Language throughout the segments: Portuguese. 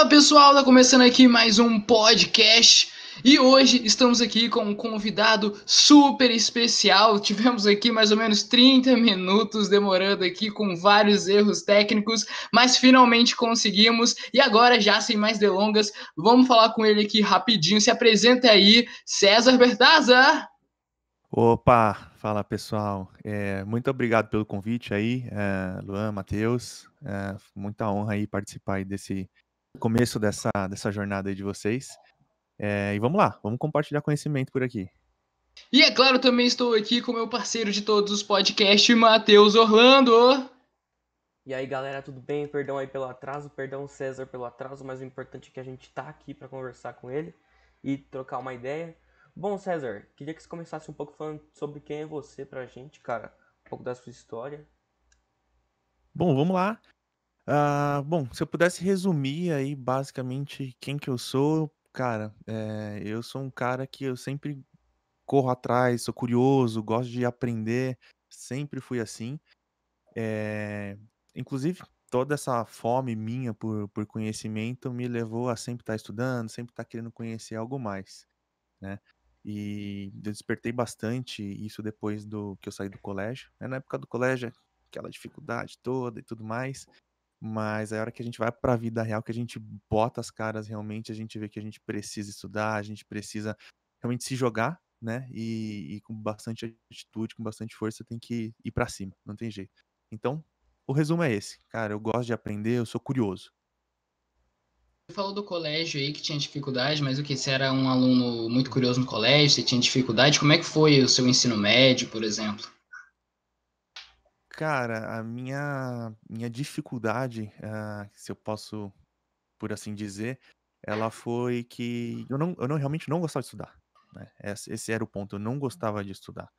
Fala pessoal, tá começando aqui mais um podcast. E hoje estamos aqui com um convidado super especial. Tivemos aqui mais ou menos 30 minutos demorando aqui com vários erros técnicos, mas finalmente conseguimos. E agora, já sem mais delongas, vamos falar com ele aqui rapidinho. Se apresenta aí, César Bertaza. Opa, fala pessoal. É, muito obrigado pelo convite aí, é, Luan, Matheus. É, muita honra aí participar aí desse começo dessa, dessa jornada aí de vocês. É, e vamos lá, vamos compartilhar conhecimento por aqui. E é claro, também estou aqui com meu parceiro de todos os podcasts, Matheus Orlando. E aí, galera, tudo bem? Perdão aí pelo atraso, perdão César pelo atraso, mas o importante é que a gente está aqui para conversar com ele e trocar uma ideia. Bom, César, queria que você começasse um pouco falando sobre quem é você para a gente, cara, um pouco da sua história. Bom, vamos lá. Ah, bom, se eu pudesse resumir aí basicamente quem que eu sou, cara, é, eu sou um cara que eu sempre corro atrás, sou curioso, gosto de aprender, sempre fui assim. É, inclusive, toda essa fome minha por, por conhecimento me levou a sempre estar tá estudando, sempre estar tá querendo conhecer algo mais, né? E eu despertei bastante isso depois do que eu saí do colégio. Né? Na época do colégio, aquela dificuldade toda e tudo mais mas a hora que a gente vai para a vida real, que a gente bota as caras realmente, a gente vê que a gente precisa estudar, a gente precisa realmente se jogar, né? E, e com bastante atitude, com bastante força, tem que ir para cima, não tem jeito. Então, o resumo é esse. Cara, eu gosto de aprender, eu sou curioso. Você falou do colégio aí que tinha dificuldade, mas o que? Você era um aluno muito curioso no colégio, você tinha dificuldade? Como é que foi o seu ensino médio, por exemplo? Cara, a minha, minha dificuldade, ah, se eu posso, por assim dizer, ela foi que eu, não, eu não, realmente não gostava de estudar. Né? Esse, esse, era o ponto, eu não gostava de estudar.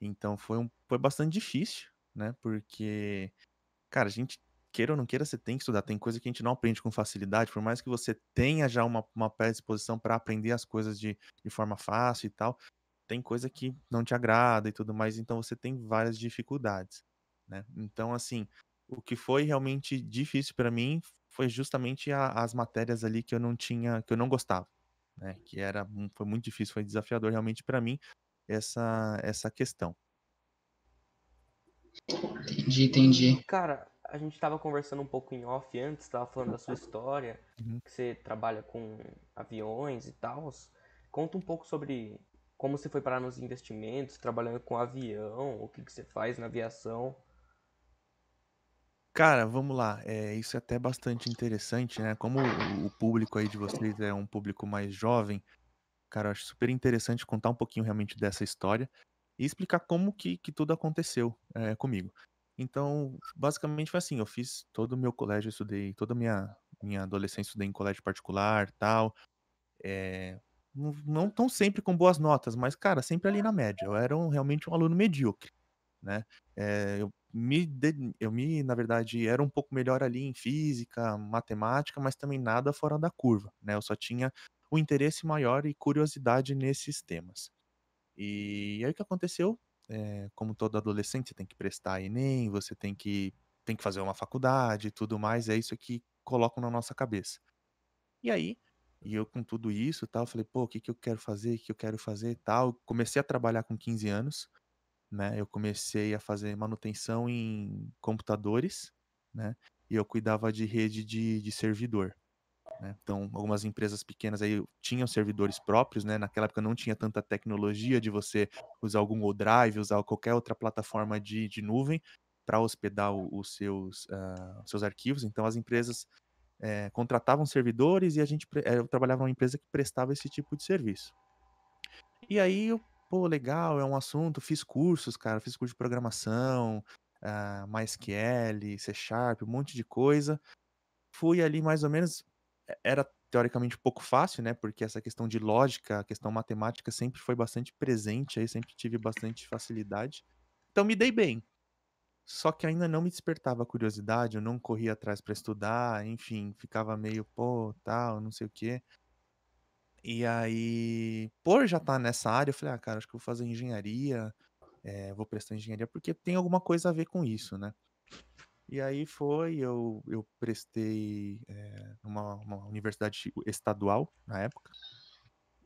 Então foi, um, foi bastante difícil, né? Porque, cara, a gente, queira ou não queira, você tem que estudar. Tem coisa que a gente não aprende com facilidade, por mais que você tenha já uma, uma disposição para aprender as coisas de, de forma fácil e tal, tem coisa que não te agrada e tudo mais, então você tem várias dificuldades né? Então, assim, o que foi realmente difícil para mim foi justamente a, as matérias ali que eu não tinha, que eu não gostava, né? Que era foi muito difícil, foi desafiador realmente para mim essa essa questão. Entendi, entendi. Cara, a gente estava conversando um pouco em off antes, estava falando da sua história, uhum. que você trabalha com aviões e tal. Conta um pouco sobre como você foi parar nos investimentos, trabalhando com avião, o que, que você faz na aviação. Cara, vamos lá. É, isso é até bastante interessante, né? Como o, público aí de vocês é um público mais jovem, cara, eu acho super interessante contar um pouquinho realmente dessa história e explicar como que, que tudo aconteceu é, comigo. Então, basicamente foi assim, eu fiz todo o meu colégio, eu estudei, toda a minha, minha adolescência estudei em colégio particular tal. É, não, não tão sempre com boas notas, mas, cara, sempre ali na média. Eu era um, realmente um aluno medíocre, né? É, eu me eu me na verdade era um pouco melhor ali em física, matemática, mas também nada fora da curva, né? Eu só tinha o um interesse maior e curiosidade nesses temas. E aí o que aconteceu? É, como todo adolescente, você tem que prestar Enem, você tem que tem que fazer uma faculdade e tudo mais, é isso que colocam na nossa cabeça. E aí, e eu com tudo isso, tal, falei, pô, o que, que eu quero fazer, o que eu quero fazer e tal. Comecei a trabalhar com 15 anos, né? Eu comecei a fazer manutenção em computadores, né? E eu cuidava de rede de, de servidor. Né? Então, algumas empresas pequenas aí tinham servidores próprios, né? Naquela época não tinha tanta tecnologia de você usar algum Google Drive, usar qualquer outra plataforma de, de nuvem para hospedar os seus, uh, seus arquivos. Então, as empresas é, contratavam servidores e a gente eh, eu trabalhava numa empresa que prestava esse tipo de serviço. E aí eu pô, legal, é um assunto, fiz cursos, cara, fiz curso de programação, uh, ah, MySQL, C Sharp, um monte de coisa. Fui ali mais ou menos, era teoricamente pouco fácil, né? Porque essa questão de lógica, a questão matemática sempre foi bastante presente aí, sempre tive bastante facilidade. Então me dei bem. Só que ainda não me despertava curiosidade, eu não corria atrás para estudar, enfim, ficava meio, pô, tal, não sei o quê. E aí, por já estar tá nessa área, eu falei, ah, cara, acho que vou fazer engenharia, é, vou prestar engenharia, porque tem alguma coisa a ver com isso, né? E aí foi, eu, eu prestei é, uma universidade estadual na época.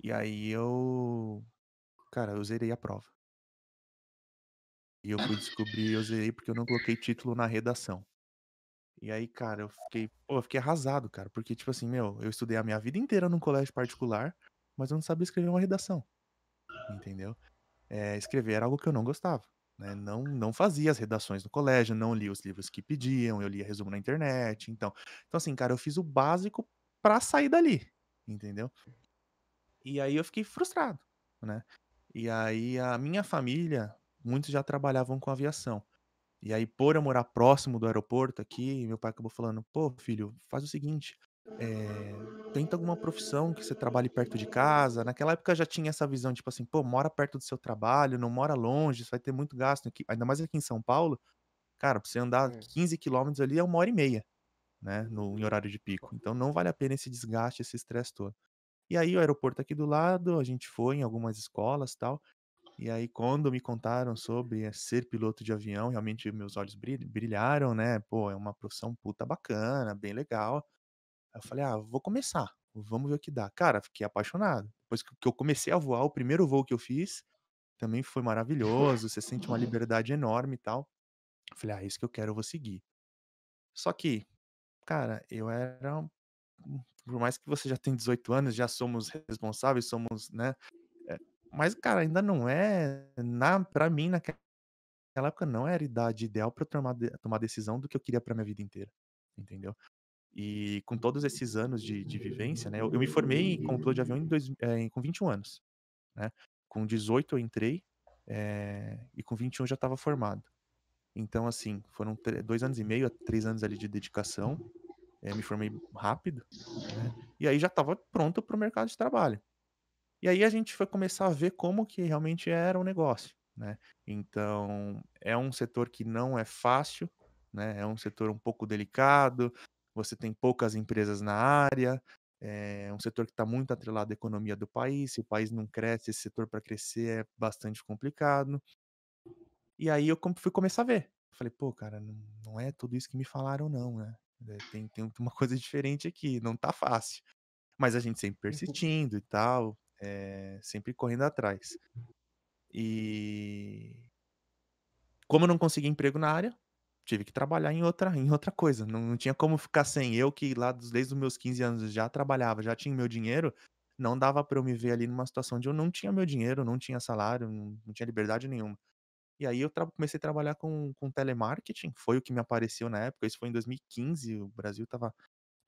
E aí eu. Cara, eu zerei a prova. E eu fui descobrir, eu zerei porque eu não coloquei título na redação. E aí, cara, eu fiquei, pô, eu fiquei arrasado, cara, porque, tipo assim, meu, eu estudei a minha vida inteira num colégio particular, mas eu não sabia escrever uma redação, entendeu? É, escrever era algo que eu não gostava, né? Não, não fazia as redações no colégio, não lia os livros que pediam, eu lia resumo na internet, então, então assim, cara, eu fiz o básico para sair dali, entendeu? E aí eu fiquei frustrado, né? E aí a minha família, muitos já trabalhavam com aviação. E aí, por eu morar próximo do aeroporto aqui, meu pai acabou falando: pô, filho, faz o seguinte. É, tenta alguma profissão que você trabalhe perto de casa. Naquela época já tinha essa visão, tipo assim, pô, mora perto do seu trabalho, não mora longe, isso vai ter muito gasto. Aqui, ainda mais aqui em São Paulo, cara, pra você andar 15 é. quilômetros ali é uma hora e meia, né, no, em horário de pico. Então não vale a pena esse desgaste, esse estresse todo. E aí o aeroporto aqui do lado, a gente foi em algumas escolas tal. E aí, quando me contaram sobre eh, ser piloto de avião, realmente meus olhos brilharam, né? Pô, é uma profissão puta bacana, bem legal. Eu falei, ah, vou começar, vamos ver o que dá. Cara, fiquei apaixonado. Depois que eu comecei a voar, o primeiro voo que eu fiz também foi maravilhoso. Você sente uma liberdade enorme e tal. Eu falei, ah, isso que eu quero, eu vou seguir. Só que, cara, eu era. Por mais que você já tenha 18 anos, já somos responsáveis, somos, né? Mas, cara, ainda não é. Na, pra mim, naquela época, não era a idade ideal pra eu tomar, tomar decisão do que eu queria pra minha vida inteira. Entendeu? E com todos esses anos de, de vivência, né? Eu, eu me formei em complô de avião em dois, eh, com 21 anos. Né? Com 18 eu entrei eh, e com 21 eu já estava formado. Então, assim, foram dois anos e meio, três anos ali de dedicação. Eh, me formei rápido, né? E aí já estava pronto para o mercado de trabalho. E aí a gente foi começar a ver como que realmente era o negócio, né? Então, é um setor que não é fácil, né? É um setor um pouco delicado, você tem poucas empresas na área, é um setor que está muito atrelado à economia do país, se o país não cresce, esse setor para crescer é bastante complicado. E aí eu fui começar a ver. Falei, pô, cara, não é tudo isso que me falaram, não, né? né tem, tem uma coisa diferente aqui, não tá fácil mas a gente sempre uhum. persistindo e tal, é, sempre correndo atrás. E como eu não consegui emprego na área, tive que trabalhar em outra, em outra coisa. Não, não tinha como ficar sem eu, que lá desde os meus 15 anos já trabalhava, já tinha meu dinheiro. Não dava para eu me ver ali numa situação de eu não tinha meu dinheiro, não tinha salário, não, não tinha liberdade nenhuma. E aí eu comecei a trabalhar com, com telemarketing, foi o que me apareceu na época, isso foi em 2015, o Brasil tava,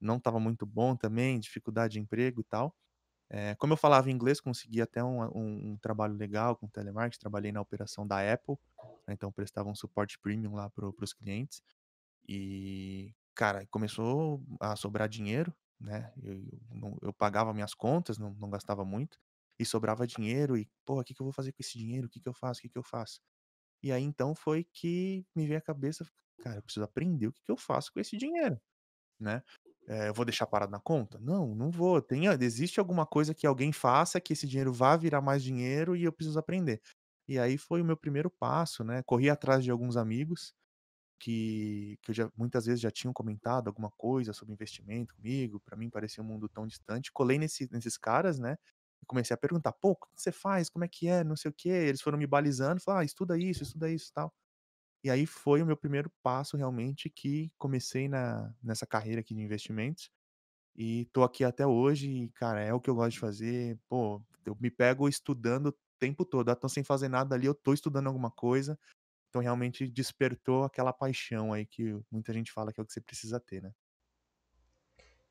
não estava muito bom também, dificuldade de emprego e tal. É, como eu falava inglês, consegui até um, um, um, trabalho legal com telemarketing. Trabalhei na operação da Apple, né, então prestava um suporte premium lá para os clientes. E, cara, começou a sobrar dinheiro, né? Eu, eu, eu pagava minhas contas, não, não, gastava muito, e sobrava dinheiro. E, pô, o que, que eu vou fazer com esse dinheiro? O que, que eu faço? O que, que eu faço? E aí então foi que me veio a cabeça, cara, eu preciso aprender o que, que eu faço com esse dinheiro né? É, eu vou deixar parado na conta? Não, não vou. Tem, ah, existe alguma coisa que alguém faça que esse dinheiro vá virar mais dinheiro e eu preciso aprender. E aí foi o meu primeiro passo, né? Corri atrás de alguns amigos que, que já, muitas vezes já tinham comentado alguma coisa sobre investimento comigo. Para mim parecia um mundo tão distante. Colei nesse, nesses caras, né? E comecei a perguntar, pô, o que você faz? Como é que é? Não sei o quê. Eles foram me balizando, falaram, ah, estuda isso, estuda isso tal. E aí foi o meu primeiro passo realmente que comecei na, nessa carreira aqui de investimentos. E tô aqui até hoje, e, cara, é o que eu gosto de fazer. Pô, eu me pego estudando o tempo todo. até ah, tô sem fazer nada ali, eu tô estudando alguma coisa. Então realmente despertou aquela paixão aí que muita gente fala que é o que você precisa ter, né?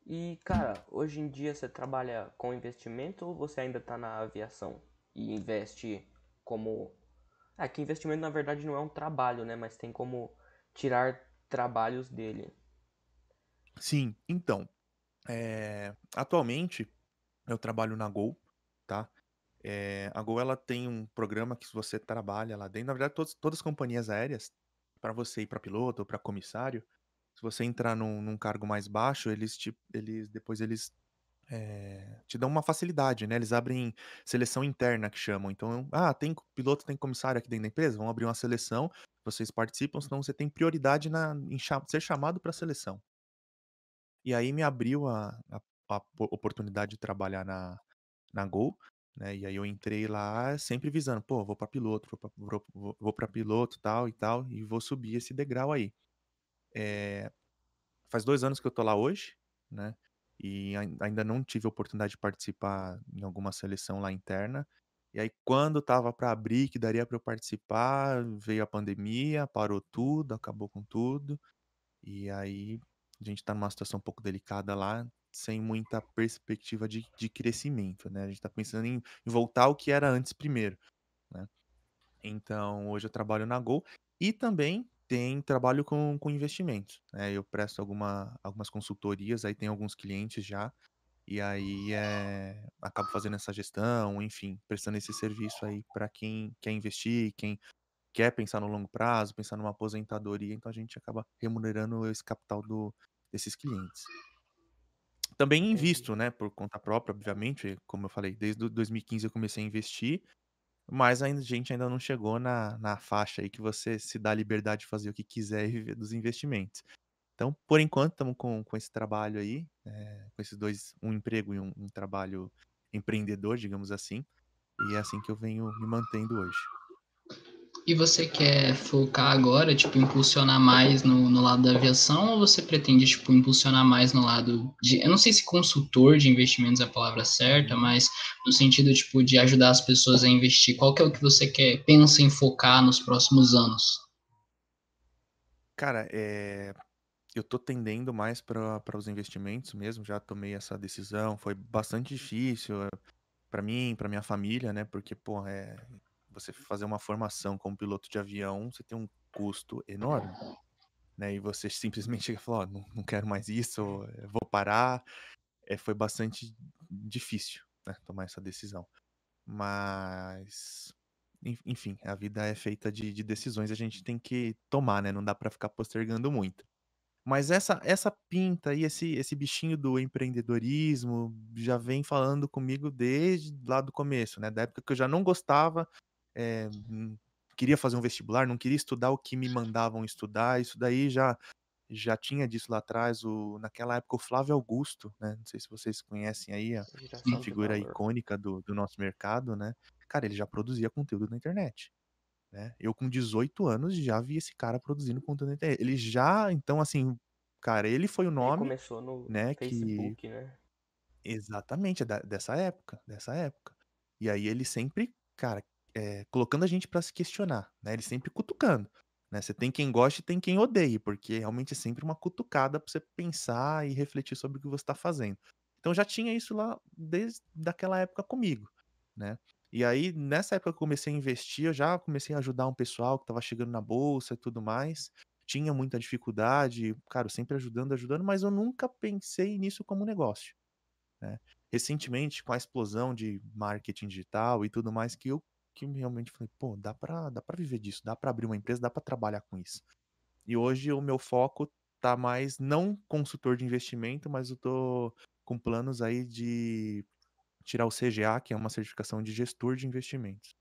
E, cara, hoje em dia você trabalha com investimento ou você ainda tá na aviação e investe como Aqui é, investimento na verdade não é um trabalho, né? Mas tem como tirar trabalhos dele. Sim, então. É... Atualmente eu trabalho na Gol, tá? É... A Gol ela tem um programa que você trabalha lá dentro. Na verdade, todos, todas as companhias aéreas, para você ir para piloto ou para comissário, se você entrar num, num, cargo mais baixo, eles te, eles depois eles é, te dão uma facilidade, né? Eles abrem seleção interna que chamam. Então, ah, tem piloto, tem comissário aqui dentro da empresa, vão abrir uma seleção, vocês participam, senão você tem prioridade na, em cham ser chamado para a seleção. E aí me abriu a, a, a oportunidade de trabalhar na, na Gol, né? E aí eu entrei lá sempre visando, pô, vou para piloto, vou para vou, vou piloto, tal e tal, e vou subir esse degrau aí. É, faz dois anos que eu tô lá hoje, né? e ainda não tive a oportunidade de participar em alguma seleção lá interna. E aí, quando estava para abrir, que daria para eu participar, veio a pandemia, parou tudo, acabou com tudo. E aí, a gente está numa situação um pouco delicada lá, sem muita perspectiva de, de crescimento, né? A gente está pensando em, em, voltar ao que era antes primeiro, né? Então, hoje eu trabalho na Gol e também tem trabalho com, com investimentos. Né? Eu presto alguma, algumas consultorias, aí tem alguns clientes já, e aí é, acabo fazendo essa gestão, enfim, prestando esse serviço aí para quem quer investir, quem quer pensar no longo prazo, pensar numa aposentadoria, então a gente acaba remunerando esse capital do, desses clientes. Também invisto, né, por conta própria, obviamente, como eu falei, desde 2015 eu comecei a investir, mas ainda, a gente ainda não chegou na, na faixa aí que você se dá a liberdade de fazer o que quiser e viver dos investimentos. Então, por enquanto, estamos com, com esse trabalho aí, é, com esses dois, um emprego e um, um trabalho empreendedor, digamos assim. E é assim que eu venho me mantendo hoje. E você quer focar agora, tipo, impulsionar mais no, no lado da aviação ou você pretende, tipo, impulsionar mais no lado de... Eu não sei se consultor de investimentos é a palavra certa, mas no sentido, tipo, de ajudar as pessoas a investir. Qual que é o que você quer, pensa em focar nos próximos anos? Cara, é... eu tô tendendo mais para os investimentos mesmo, já tomei essa decisão, foi bastante difícil eh, para mim, para minha família, né? Porque, pô, é você fazer uma formação como piloto de avião, você tem um custo enorme. Né, e você simplesmente chega e fala, oh, não, não quero mais isso, vou parar. É, foi bastante difícil né, tomar essa decisão. Mas, enfim, a vida é feita de, de decisões, a gente tem que tomar, né? Não dá para ficar postergando muito. Mas essa, essa pinta e esse, esse bichinho do empreendedorismo já vem falando comigo desde lá do começo, né? Da época que eu já não gostava, é, queria fazer um vestibular, não queria estudar o que me mandavam estudar, isso daí já já tinha disso lá atrás, o, naquela época o Flávio Augusto, né? Não sei se vocês conhecem aí a, a figura icônica do, do nosso mercado, né? Cara, ele já produzia conteúdo na internet. Né? Eu com 18 anos já vi esse cara produzindo conteúdo na internet. Ele já, então assim, cara, ele foi o nome, ele começou no né, Facebook, que... né? Exatamente, é da, dessa época, dessa época. E aí ele sempre, cara, é, colocando a gente para se questionar, né? Ele sempre cutucando. Né? Você tem quem gosta e tem quem odeie, porque realmente é sempre uma cutucada para você pensar e refletir sobre o que você está fazendo. Então já tinha isso lá desde daquela época comigo, né? E aí nessa época que eu comecei a investir, eu já comecei a ajudar um pessoal que estava chegando na bolsa e tudo mais. Tinha muita dificuldade, cara, sempre ajudando, ajudando, mas eu nunca pensei nisso como negócio, né? Recentemente, com a explosão de marketing digital e tudo mais que eu que eu realmente falei, pô, dá pra, dá pra viver disso, dá pra abrir uma empresa, dá pra trabalhar com isso. E hoje o meu foco tá mais não consultor de investimento, mas eu tô com planos aí de tirar o CGA, que é uma certificação de gestor de investimentos.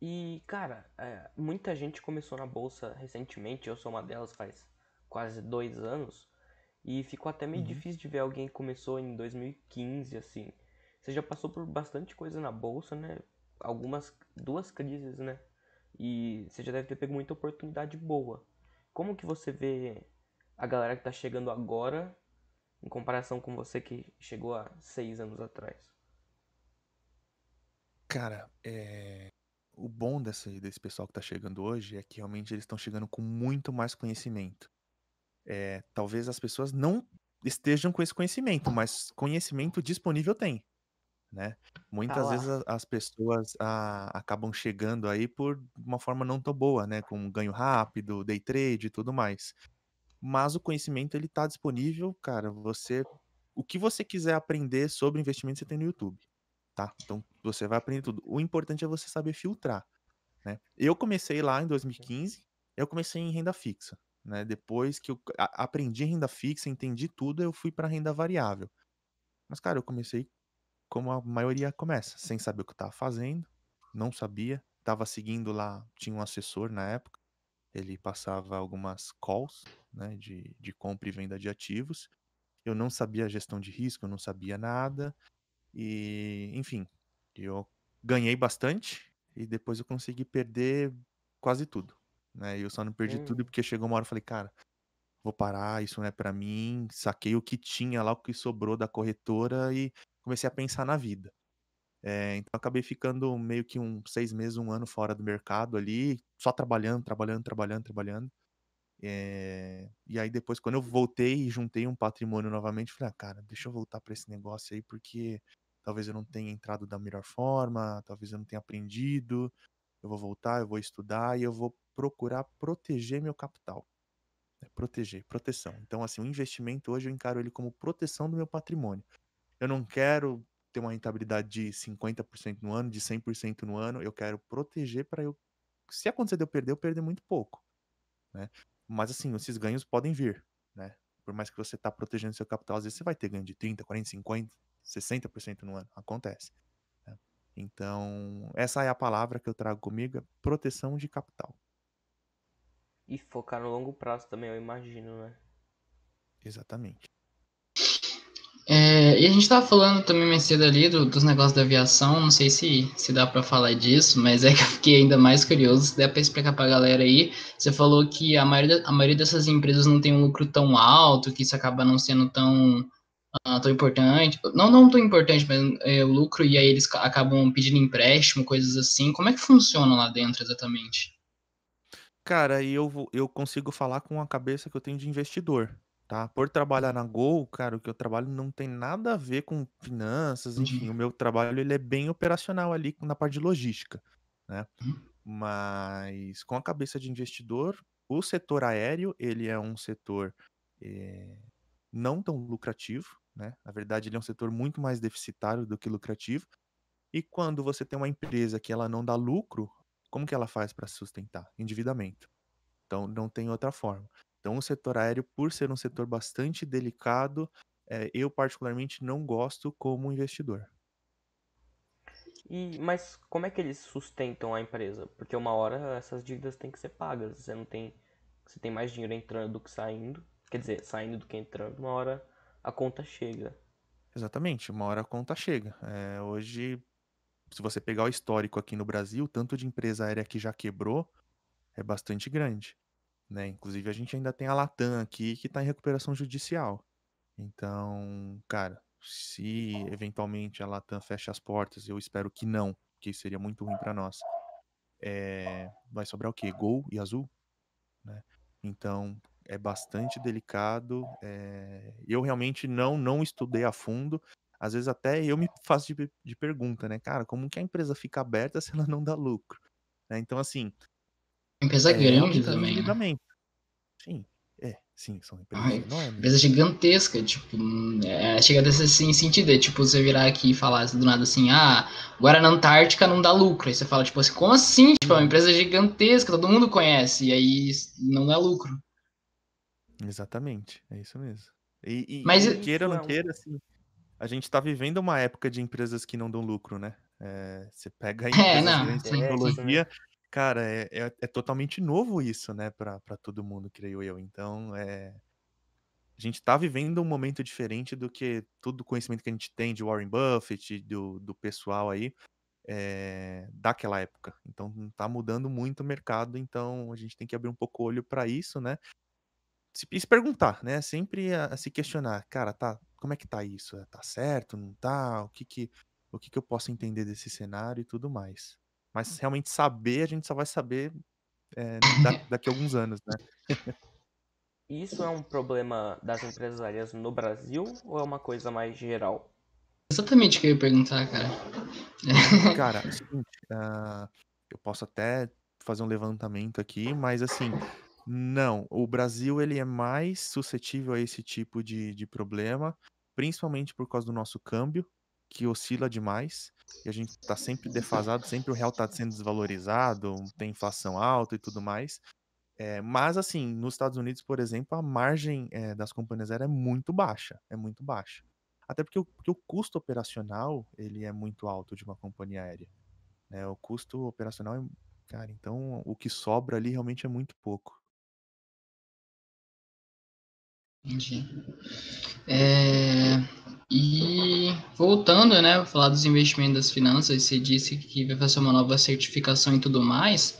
E, cara, é, muita gente começou na bolsa recentemente, eu sou uma delas faz quase dois anos, e ficou até meio uhum. difícil de ver alguém que começou em 2015, assim. Você já passou por bastante coisa na bolsa, né? Algumas, duas crises, né? E você já deve ter pego muita oportunidade boa. Como que você vê a galera que tá chegando agora em comparação com você que chegou há seis anos atrás? Cara, é... o bom desse, desse pessoal que tá chegando hoje é que realmente eles estão chegando com muito mais conhecimento. É, talvez as pessoas não estejam com esse conhecimento, mas conhecimento disponível tem né? Muitas vezes as pessoas ah, acabam chegando aí por uma forma não tão boa, né? Com ganho rápido, day trade e tudo mais. Mas o conhecimento ele está disponível, cara. Você, o que você quiser aprender sobre investimento você tem no YouTube, tá? Então você vai aprender tudo. O importante é você saber filtrar, né? Eu comecei lá em 2015, eu comecei em renda fixa, né? Depois que eu aprendi renda fixa, entendi tudo, eu fui para renda variável. Mas cara, eu comecei como a maioria começa, sem saber o que estava tá fazendo, não sabia, estava seguindo lá, tinha um assessor na época, ele passava algumas calls né, de, de compra e venda de ativos. Eu não sabia gestão de risco, eu não sabia nada. E, enfim, eu ganhei bastante e depois eu consegui perder quase tudo. Né? Eu só não perdi hum. tudo porque chegou uma hora eu falei, cara, vou parar, isso não é para mim. Saquei o que tinha lá, o que sobrou da corretora e comecei a pensar na vida. É, então acabei ficando meio que um seis meses, um ano fora do mercado ali, só trabalhando, trabalhando, trabalhando, trabalhando. É, e aí depois, quando eu voltei e juntei um patrimônio novamente, falei, ah, cara, deixa eu voltar para esse negócio aí, porque talvez eu não tenha entrado da melhor forma, talvez eu não tenha aprendido. Eu vou voltar, eu vou estudar e eu vou procurar proteger meu capital. É proteger, proteção. Então, assim, o investimento hoje eu encaro ele como proteção do meu patrimônio. Eu não quero ter uma rentabilidade de 50% no ano, de 100% no ano. Eu quero proteger para eu. Se acontecer de eu perder, eu perder muito pouco. Né? Mas assim, esses ganhos podem vir. Né? Por mais que você está protegendo seu capital, às vezes você vai ter ganho de 30%, 40%, 50%, 60% no ano. Acontece. Né? Então, essa é a palavra que eu trago comigo: é proteção de capital. E focar no longo prazo também, eu imagino, né? Exatamente. É, e a gente estava falando também mais cedo ali do, dos negócios da aviação, não sei se, se dá para falar disso, mas é que eu fiquei ainda mais curioso, se der para explicar para a galera aí. Você falou que a maioria, a maioria dessas empresas não tem um lucro tão alto, que isso acaba não sendo tão, uh, tão importante. Não, não tão importante, mas é, o lucro, e aí eles acabam pedindo empréstimo, coisas assim. Como é que funciona lá dentro exatamente? Cara, eu, eu consigo falar com a cabeça que eu tenho de investidor tá? Por trabalhar na Gol, cara, o que eu trabalho não tem nada a ver com finanças, enfim, uhum. o meu trabalho ele é bem operacional ali na parte de logística, né? Uhum. Mas com a cabeça de investidor, o setor aéreo, ele é um setor é, não tão lucrativo, né? Na verdade, ele é um setor muito mais deficitário do que lucrativo. E quando você tem uma empresa que ela não dá lucro, como que ela faz para se sustentar? Endividamento. Então, não tem outra forma. Então, o setor aéreo, por ser um setor bastante delicado, é, eu particularmente não gosto como investidor. E, mas como é que eles sustentam a empresa? Porque uma hora essas dívidas têm que ser pagas. Você não tem, você tem mais dinheiro entrando do que saindo. Quer dizer, saindo do que entrando. Uma hora a conta chega. Exatamente, uma hora a conta chega. É, hoje, se você pegar o histórico aqui no Brasil, tanto de empresa aérea que já quebrou é bastante grande. Né? Inclusive, a gente ainda tem a Latam aqui que está em recuperação judicial. Então, cara, se eventualmente a Latam fecha as portas, eu espero que não, porque seria muito ruim para nós. É... vai sobrar o quê? Gol e azul? Né? Então, é bastante delicado. É... Eu realmente não, não estudei a fundo. Às vezes até eu me faço de, de pergunta, né? Cara, como que a empresa fica aberta se ela não dá lucro? Né? Então, assim, Empresa é, grande também. Né? Sim, é, sim, são empresas Ai, enormes. Empresa gigantesca, tipo, é, chega desse ser assim, sentido, é tipo você virar aqui e falar do nada assim, ah, agora na Antártica não dá lucro. Aí você fala, tipo assim, como assim? Tipo, é uma empresa gigantesca, todo mundo conhece, e aí não dá lucro. Exatamente, é isso mesmo. E, e Mas, queira ou não queira, assim, a gente tá vivendo uma época de empresas que não dão lucro, né? É, você pega aí é, não, é, tecnologia, sim cara, é, é, é totalmente novo isso, né, para todo mundo, creio eu. Então, é, a gente está vivendo um momento diferente do que todo o conhecimento que a gente tem de Warren Buffett, do, do pessoal aí, é, daquela época. Então está hum, mudando muito o mercado, então a gente tem que abrir um pouco o olho para isso, né? Se, se perguntar, né? Sempre a, a, se questionar, cara, tá, como é que tá isso? Tá certo? Não tá? O que que, o que que eu posso entender desse cenário e tudo mais. Mas realmente saber, a gente só vai saber é, daqui a alguns anos, né? Isso é um problema das empresárias no Brasil ou é uma coisa mais geral? Exatamente o que eu ia perguntar, cara. Cara, assim, uh, eu posso até fazer um levantamento aqui, mas assim, não. O Brasil ele é mais suscetível a esse tipo de, de problema, principalmente por causa do nosso câmbio que oscila demais e a gente está sempre defasado, sempre o real está sendo desvalorizado, tem inflação alta e tudo mais. É, mas, assim, nos Estados Unidos, por exemplo, a margem é, das companhias aéreas é muito baixa, é muito baixa. Até porque o, porque o custo operacional, ele é muito alto de uma companhia aérea. Né? O custo operacional é... Cara, então o que sobra ali realmente é muito pouco. Entendi. É, e voltando, né, falar dos investimentos das finanças, você disse que vai fazer uma nova certificação e tudo mais.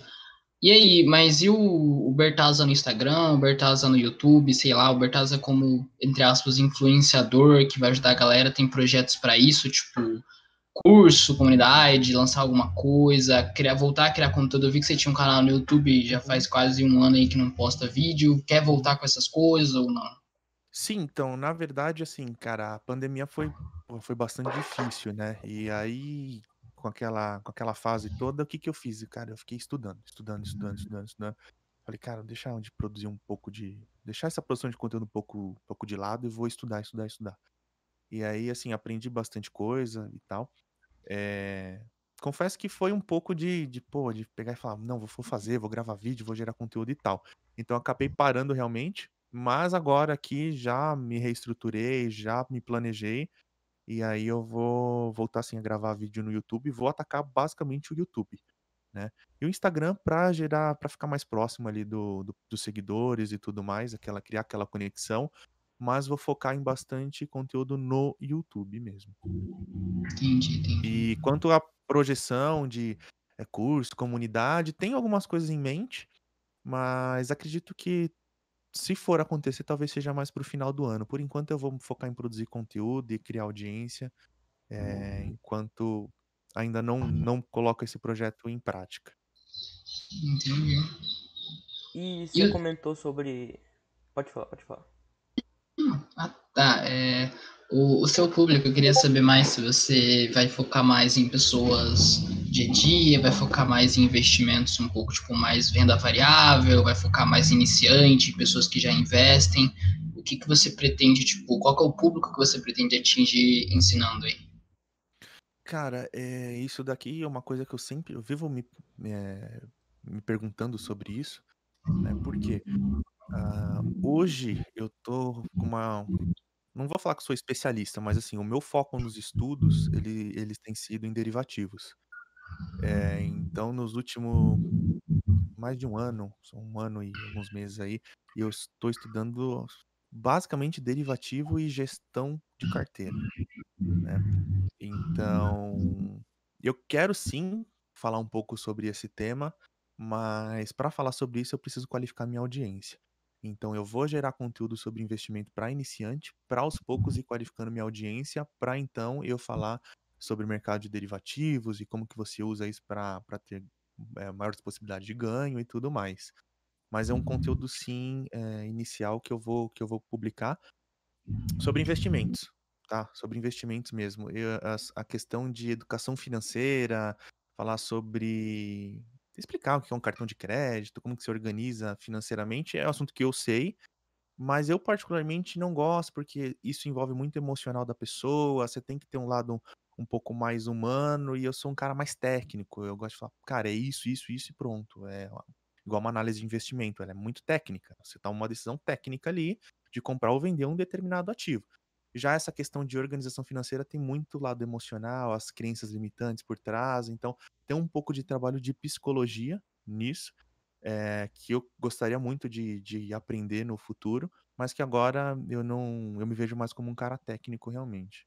E aí, mas e o, o Bertazza no Instagram, o Bertazza no YouTube, sei lá, o Bertazza como, entre aspas, influenciador que vai ajudar a galera, tem projetos para isso, tipo curso, comunidade, lançar alguma coisa, criar, voltar a criar conteúdo. Eu vi que você tinha um canal no YouTube já faz quase um ano aí que não posta vídeo. Quer voltar com essas coisas ou não? Sim, então, na verdade, assim, cara, a pandemia foi, foi bastante difícil, né? E aí, com aquela, com aquela fase toda, o que que eu fiz? Cara, eu fiquei estudando, estudando, estudando, estudando, estudando. Falei, cara, deixar de produzir um pouco de. Deixar essa produção de conteúdo um pouco, um pouco de lado e vou estudar, estudar, estudar. E aí, assim, aprendi bastante coisa e tal. É... Confesso que foi um pouco de, de, pô, de pegar e falar, não, vou fazer, vou gravar vídeo, vou gerar conteúdo e tal. Então, acabei parando realmente mas agora aqui já me reestruturei, já me planejei. E aí eu vou voltar assim a gravar vídeo no YouTube, vou atacar basicamente o YouTube, né? E o Instagram para gerar, para ficar mais próximo ali do, do, dos seguidores e tudo mais, aquela criar aquela conexão, mas vou focar em bastante conteúdo no YouTube mesmo. Entendi, entendi. E quanto à projeção de é, curso, comunidade, tem algumas coisas em mente, mas acredito que se for acontecer, talvez seja mais para o final do ano. Por enquanto, eu vou focar em produzir conteúdo e criar audiência, é, uhum. enquanto ainda não, uhum. não coloco esse projeto em prática. Entendi. E você comentou sobre. Pode falar, pode falar. Ah, tá. É, o, o seu público, eu queria saber mais se você vai focar mais em pessoas dia a dia, vai focar mais em investimentos um pouco tipo mais venda variável, vai focar mais iniciante, pessoas que já investem. O que, que você pretende, tipo, qual é o público que você pretende atingir ensinando aí? Cara, é, isso daqui é uma coisa que eu sempre eu vivo me, é, me perguntando sobre isso, né? Porque uh, ah, hoje eu tô com uma não vou falar que sou especialista, mas assim, o meu foco nos estudos, ele, eles têm sido em derivativos. É, então, nos últimos mais de um ano, um ano e alguns meses aí, eu estou estudando basicamente derivativo e gestão de carteira. Né? Então, eu quero sim falar um pouco sobre esse tema, mas para falar sobre isso eu preciso qualificar minha audiência. Então, eu vou gerar conteúdo sobre investimento para iniciante, para aos poucos ir qualificando minha audiência, para então eu falar sobre o mercado de derivativos e como que você usa isso para ter é, maiores possibilidades de ganho e tudo mais. Mas é um uhum. conteúdo sim é, inicial que eu vou que eu vou publicar sobre investimentos, tá? Sobre investimentos mesmo. Eu, a, a questão de educação financeira, falar sobre explicar o que é um cartão de crédito, como que se organiza financeiramente, é um assunto que eu sei, mas eu particularmente não gosto porque isso envolve muito emocional da pessoa, você tem que ter um lado um pouco mais humano e eu sou um cara mais técnico. Eu gosto de falar, cara, é isso, isso, isso e pronto. É igual uma análise de investimento, ela é muito técnica. Você toma uma decisão técnica ali de comprar ou vender um determinado ativo. Já essa questão de organização financeira tem muito lado emocional, as crenças limitantes por trás, então tem um pouco de trabalho de psicologia nisso, é, que eu gostaria muito de, de aprender no futuro, mas que agora eu não eu me vejo mais como um cara técnico realmente.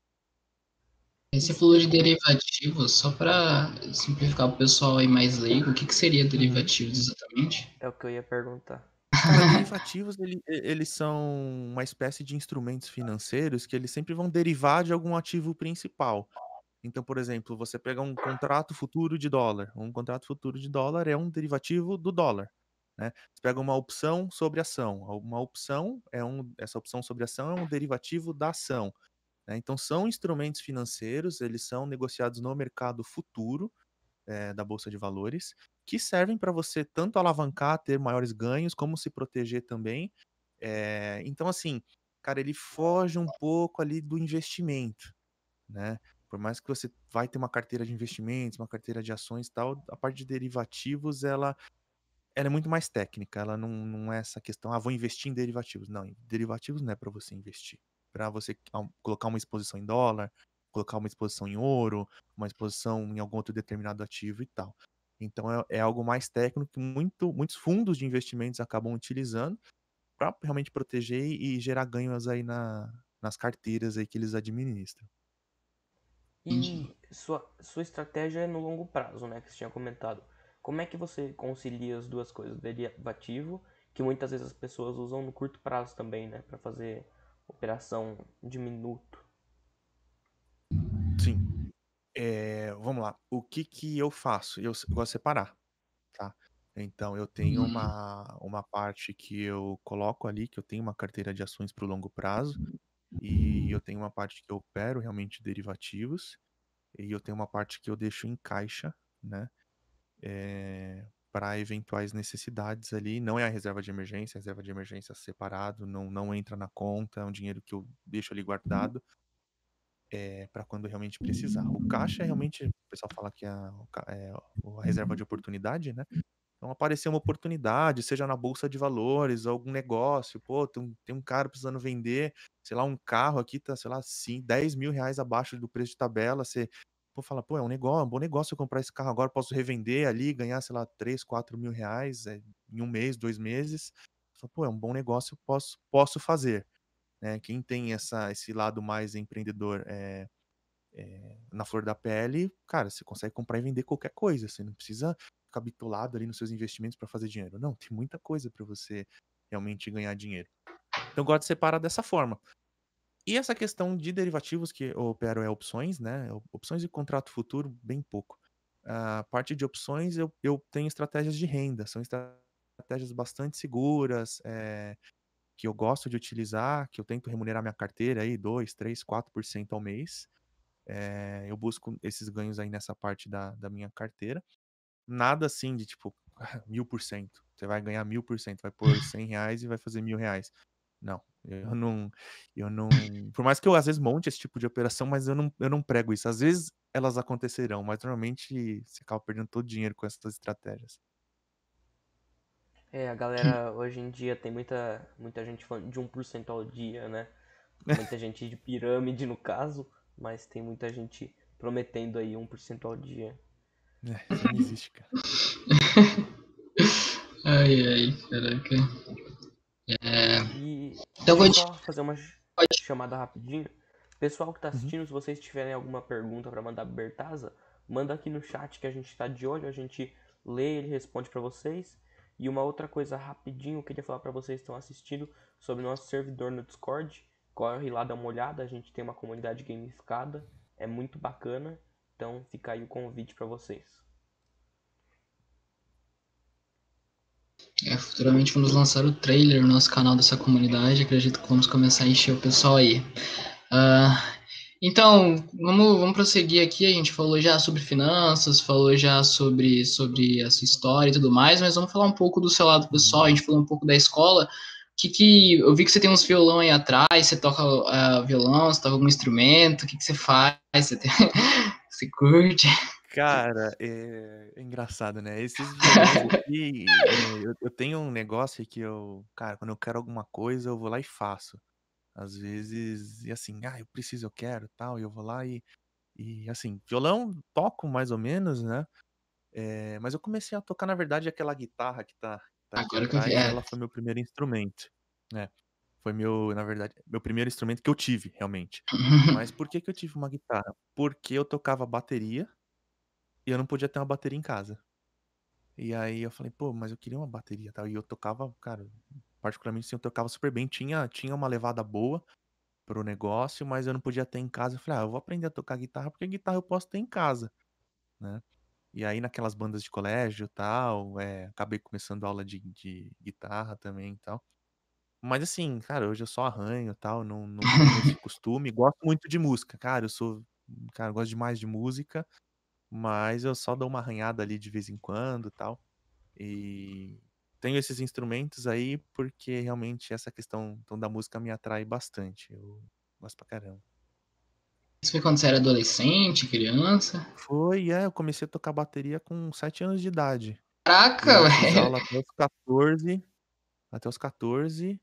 Você falou de derivativos, só para simplificar o pessoal aí mais leigo, o que, que seria uhum. derivativos exatamente? É o que eu ia perguntar. derivativos, ele, eles são uma espécie de instrumentos financeiros que eles sempre vão derivar de algum ativo principal. Então, por exemplo, você pega um contrato futuro de dólar. Um contrato futuro de dólar é um derivativo do dólar. Né? Você pega uma opção sobre ação. Uma opção é um, essa opção sobre ação é um derivativo da ação. Né? Então, são instrumentos financeiros, eles são negociados no mercado futuro é, da Bolsa de Valores, que servem para você tanto alavancar, ter maiores ganhos, como se proteger também. É, então, assim, cara, ele foge um pouco ali do investimento, né? Por mais que você vai ter uma carteira de investimentos, uma carteira de ações e tal, a parte de derivativos, ela, ela é muito mais técnica. Ela não, não é essa questão, ah, vou investir em derivativos. Não, derivativos não é para você investir para você ah, colocar uma exposição em dólar, colocar uma exposição em ouro, uma exposição em algum outro determinado ativo e tal. Então é, é algo mais técnico que muito, muitos fundos de investimentos acabam utilizando para realmente proteger e gerar ganhos aí na, nas carteiras aí que eles administram. E sua, sua estratégia é no longo prazo, né, que você tinha comentado. Como é que você concilia as duas coisas, derivativo, que muitas vezes as pessoas usam no curto prazo também, né, para fazer operação diminuto. Sim. É, vamos lá. O que que eu faço? Eu gosto de separar, tá? Então eu tenho uhum. uma, uma parte que eu coloco ali, que eu tenho uma carteira de ações para o longo prazo, e eu tenho uma parte que eu opero realmente derivativos, e eu tenho uma parte que eu deixo em caixa, né? É, para eventuais necessidades ali. Não é a reserva de emergência, a reserva de emergência separado, não, não entra na conta, é um dinheiro que eu deixo ali uhum. guardado é, eh, para quando realmente precisar. O caixa é realmente, o pessoal fala que é a, é a reserva de oportunidade, né? Então aparecer uma oportunidade, seja na bolsa de valores, algum negócio, pô, tem um, tem um cara precisando vender, sei lá, um carro aqui tá, sei lá, sim, 10 mil reais abaixo do preço de tabela, você pô, fala, pô, é um negócio, é um bom negócio eu comprar esse carro agora, posso revender ali, ganhar, sei lá, 3, 4 mil reais é, em um mês, dois meses. Fala, pô, é um bom negócio, posso, posso fazer. Né? Quem tem essa, esse lado mais empreendedor é, é, na flor da pele, cara, você consegue comprar e vender qualquer coisa, você não precisa ficar bitolado ali nos seus investimentos para fazer dinheiro. Não, tem muita coisa para você realmente ganhar dinheiro. Então, eu gosto de separar dessa forma. E essa questão de derivativos que operam é opções, né? Opções e contrato futuro, bem pouco. A parte de opções, eu, eu tenho estratégias de renda, são estratégias bastante seguras, é, que eu gosto de utilizar, que eu tento remunerar minha carteira aí 2, 3, 4% ao mês. É, eu busco esses ganhos aí nessa parte da, da minha carteira. Nada assim de tipo mil por cento. Você vai ganhar mil por cento, vai pôr 100 reais e vai fazer mil reais. Não, eu não, eu não. Por mais que eu às vezes monte esse tipo de operação, mas eu não, eu não prego isso. Às vezes elas acontecerão, mas normalmente você acaba perdendo todo o dinheiro com essas estratégias. É, a galera hoje em dia tem muita, muita gente falando de 1% ao dia, né? Muita gente de pirâmide, no caso, mas tem muita gente prometendo aí 1% ao dia. É, não existe, cara. ai, ai, caraca. É... E então vou fazer uma chamada rapidinho. Pessoal que está uhum. assistindo, uhum. se vocês tiverem alguma pergunta para mandar pro Bertaza, manda aqui no chat que a gente está de olho, a gente lê, e responde para vocês. E uma outra coisa rapidinho, eu queria falar para vocês que estão assistindo sobre o nosso servidor no Discord. Corre lá, dá uma olhada, a gente tem uma comunidade gamificada, é muito bacana. Então fica aí o convite para vocês. É, futuramente vamos lançar o trailer no nosso canal dessa comunidade. Acredito que vamos começar a encher o pessoal aí. Uh, então, vamos, vamos prosseguir aqui. A gente falou já sobre finanças, falou já sobre, sobre sua história e tudo mais, mas vamos falar um pouco do seu lado pessoal. A gente falou um pouco da escola. Que, que eu vi que você tem uns violão aí atrás, você toca uh, violão, você toca algum instrumento, o que, que você faz? Você, tem... você curte? Cara, é, é engraçado, né? Esses aqui, é, eu, eu tenho um negócio que eu, cara, quando eu quero alguma coisa, eu vou lá e faço. Às vezes, e assim, ah, eu preciso, eu quero, tal, e eu vou lá e, e assim, violão toco mais ou menos, né? É, mas eu comecei a tocar, na verdade, aquela guitarra que tá, tá Agora que eu vi. É. ela foi meu primeiro instrumento, né? Foi meu, na verdade, meu primeiro instrumento que eu tive, realmente. Mas por que que eu tive uma guitarra? Porque eu tocava bateria, e eu não podia ter uma bateria em casa. E aí eu falei, pô, mas eu queria uma bateria tal. E eu tocava, cara, particularmente assim, eu tocava super bem. Tinha, tinha uma levada boa pro negócio, mas eu não podia ter em casa. Eu falei, ah, eu vou aprender a tocar guitarra, porque guitarra eu posso ter em casa, né? E aí naquelas bandas de colégio tal, é, acabei começando aula de, de guitarra também e tal. Mas assim, cara, hoje eu só arranho e tal, não, não tenho esse costume. Gosto muito de música, cara, eu sou... Cara, eu gosto demais de música mas eu só dou uma arranhada ali de vez em quando tal. E tenho esses instrumentos aí porque realmente essa questão então, da música me atrai bastante. Eu gosto pra caramba. Isso foi quando você era adolescente, criança? Foi, é. Eu comecei a tocar bateria com 7 anos de idade. Caraca, né, velho! até os 14. Até os 14.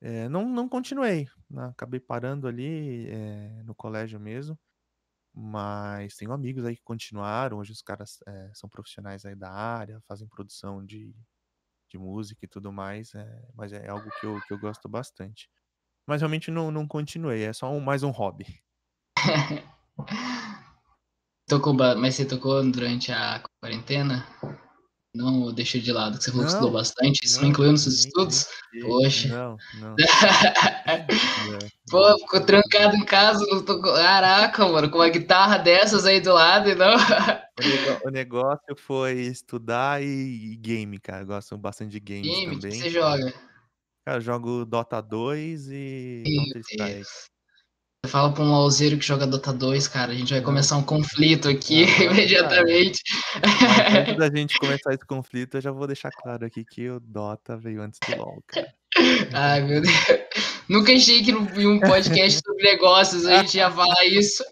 É, não, não continuei. Né? Acabei parando ali é, no colégio mesmo mas tenho amigos aí que continuaram, hoje os caras é, são profissionais aí da área, fazem produção de, de música e tudo mais, é, mas é algo que eu, que eu gosto bastante. Mas realmente não, não continuei, é só um, mais um hobby. tocou, mas você tocou durante a quarentena? não deixei de lado, que você falou que estudou bastante, isso não, incluiu nos seus estudos? Entendi. Poxa. Não, não. É, Pô, ficou trancado em casa, não tô... caraca, mano, com uma guitarra dessas aí do lado e não... O negócio foi estudar e, game, cara, eu gosto bastante de games game, também. Game, que você joga? Cara, eu jogo Dota 2 e... Counter Strike fala pra um lauzeiro que joga Dota 2, cara, a gente vai começar um conflito aqui ah, imediatamente. Antes da gente começar esse conflito, eu já vou deixar claro aqui que o Dota veio antes do LoL, cara. Ai, meu Deus. Nunca achei que em um podcast sobre negócios a gente ia falar isso.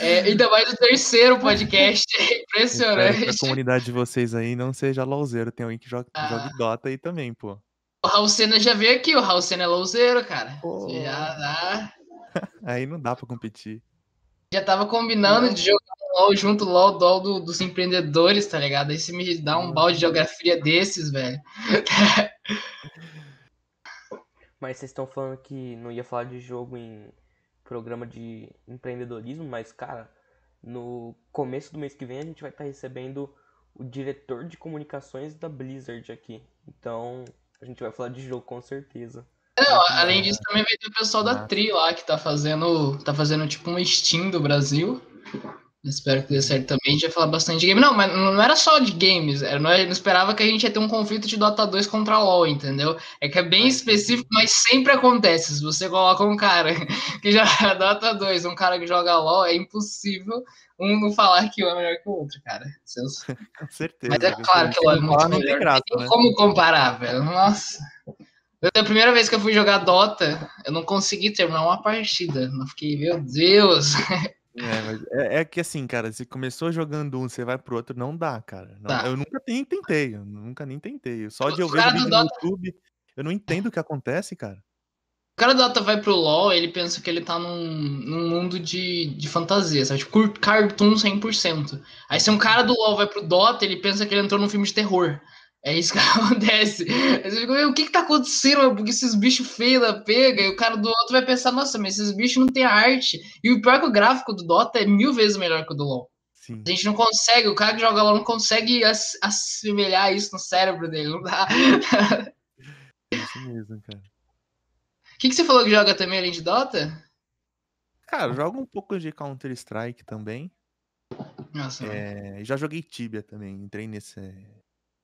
É, ainda mais o terceiro podcast. É impressionante. A comunidade de vocês aí não seja lauzeiro. Tem alguém que joga, ah. joga Dota aí também, pô. O Raul Senna já veio aqui. O Raul Senna é lauzeiro, cara. Pô. Já dá. Aí não dá pra competir. Já tava combinando de jogar LOL junto LOL DOL do, dos empreendedores, tá ligado? Aí se me dá um hum. balde de geografia desses, velho. mas vocês estão falando que não ia falar de jogo em programa de empreendedorismo, mas, cara, no começo do mês que vem a gente vai estar tá recebendo o diretor de comunicações da Blizzard aqui. Então, a gente vai falar de jogo com certeza. É, não, é, além disso, é. também vai ter o pessoal da Tri lá que tá fazendo. Tá fazendo tipo um Steam do Brasil. Espero que dê certo também. Já falar bastante de game. Não, mas não era só de games. Era, não, não esperava que a gente ia ter um conflito de Dota 2 contra LoL, entendeu? É que é bem específico, mas sempre acontece. Se você coloca um cara que joga Dota 2, um cara que joga LoL, é impossível um não falar que um é melhor que o outro, cara. Com certeza. Mas é claro que o LoL é muito melhor. tem né? como comparar, velho. Nossa. Da primeira vez que eu fui jogar Dota, eu não consegui terminar uma partida. Não fiquei, meu Deus. É, é, é, que assim, cara, você começou jogando um, você vai pro outro, não dá, cara. Não, tá. Eu nunca nem tentei, eu nunca nem tentei. Só o de eu ver no Dota... YouTube, eu não entendo o que acontece, cara. O cara do Dota vai pro LoL, ele pensa que ele tá num, num mundo de, de fantasia, sabe? Tipo, cartoon 100%. Aí se um cara do LoL vai pro Dota, ele pensa que ele entrou num filme de terror. É isso que acontece. o que tá acontecendo? Porque esses bichos feios da pega, e o cara do outro vai pensar, nossa, mas esses bichos não têm arte. E o pior é que o gráfico do Dota é mil vezes melhor que o do LoL. Sim. A gente não consegue, o cara que joga LoL não consegue assemelhar isso no cérebro dele, não dá. É isso mesmo, cara. O que, que você falou que joga também além de Dota? Cara, joga um pouco de Counter-Strike também. Nossa, é, já joguei Tibia também, entrei nesse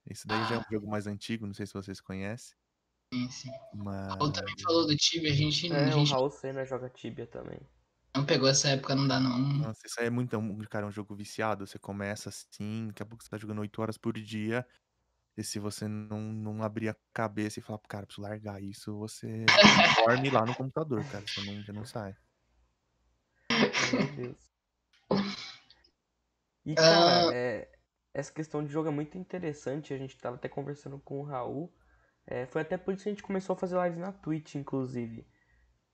esse daí ah. já é ah. um jogo mais antigo, não sei se vocês conhecem. Sim, sim. Mas... Raul também falou do Tibia, a gente não. É, gente... o Raul Senna joga Tibia também. Não pegou essa época, não dá não. Nossa, isso aí é muito. É cara, é um jogo viciado. Você começa assim, daqui a pouco você tá jogando 8 horas por dia. E se você não, não abrir a cabeça e falar, cara, preciso largar isso, você dorme lá no computador, cara. Você não, você não sai. Meu Deus. E, cara, ah. é, essa questão de jogo é muito interessante. A gente estava até conversando com o Raul. É, foi até por isso que a gente começou a fazer lives na Twitch, inclusive.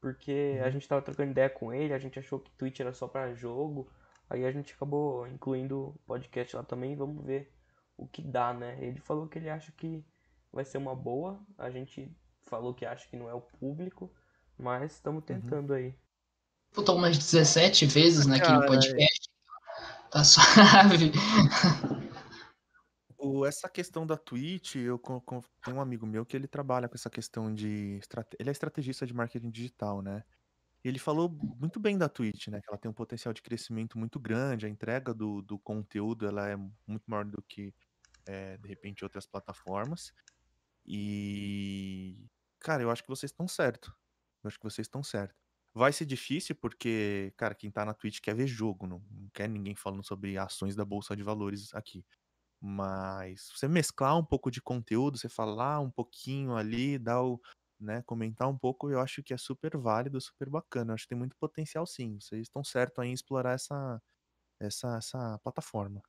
Porque uhum. a gente estava trocando ideia com ele, a gente achou que Twitch era só para jogo. Aí a gente acabou incluindo podcast lá também. Vamos ver o que dá, né? Ele falou que ele acha que vai ser uma boa. A gente falou que acha que não é o público. Mas estamos uhum. tentando uhum. aí. Putam umas 17 vezes naquele né, podcast tá suave. essa questão da Twitch, eu tenho um amigo meu que ele trabalha com essa questão de. Ele é estrategista de marketing digital, né? Ele falou muito bem da Twitch, né? Que ela tem um potencial de crescimento muito grande, a entrega do, do conteúdo ela é muito maior do que, é, de repente, outras plataformas. E. Cara, eu acho que vocês estão certo. Eu acho que vocês estão certo. Vai ser difícil porque, cara, quem tá na Twitch quer ver jogo, não, não quer ninguém falando sobre ações da bolsa de valores aqui. Mas você mesclar um pouco de conteúdo, você falar um pouquinho ali, dar o, né, comentar um pouco, eu acho que é super válido, super bacana. Eu acho que tem muito potencial sim. Vocês estão certo aí em explorar essa, essa, essa plataforma.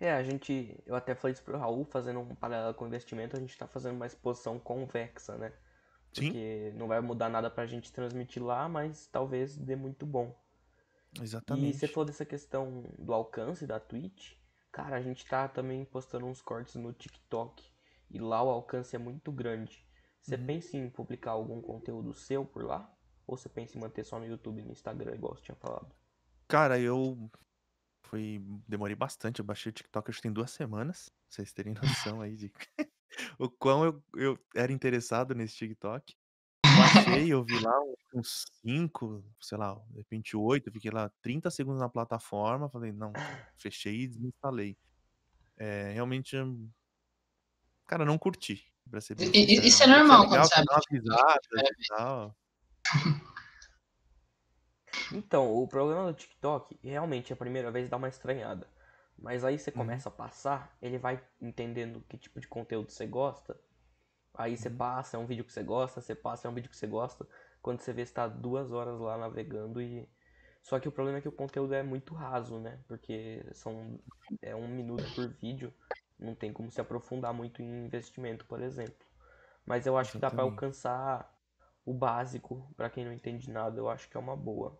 É, a gente, eu até falei isso pro Raul, fazendo um paralelo com investimento, a gente está fazendo uma exposição convexa, né? Sim. Porque não vai mudar nada pra gente transmitir lá, mas talvez dê muito bom. Exatamente. E você falou dessa questão do alcance da Twitch. Cara, a gente tá também postando uns cortes no TikTok. E lá o alcance é muito grande. Você uhum. pensa em publicar algum conteúdo seu por lá? Ou você pensa em manter só no YouTube e no Instagram, igual você tinha falado? Cara, eu fui demorei bastante. Eu baixei o TikTok acho que tem duas semanas. Pra vocês terem noção aí de o quão eu, eu era interessado nesse TikTok. Eu achei, eu vi lá uns 5, sei lá, de repente 8, fiquei lá 30 segundos na plataforma, falei, não, fechei e desinstalei. É, realmente, hum, cara, não curti. Pra ser bem isso é normal é legal, quando sabe. e tal. Então, o problema do TikTok realmente a primeira vez dá uma estranhada. Mas aí você uhum. começa a passar, ele vai entendendo que tipo de conteúdo você gosta. Aí você uhum. passa, é um vídeo que você gosta, você passa, é um vídeo que você gosta. Quando você vê, você tá duas horas lá navegando e. Só que o problema é que o conteúdo é muito raso, né? Porque são é um minuto por vídeo. Não tem como se aprofundar muito em investimento, por exemplo. Mas eu acho que dá para alcançar o básico. para quem não entende nada, eu acho que é uma boa.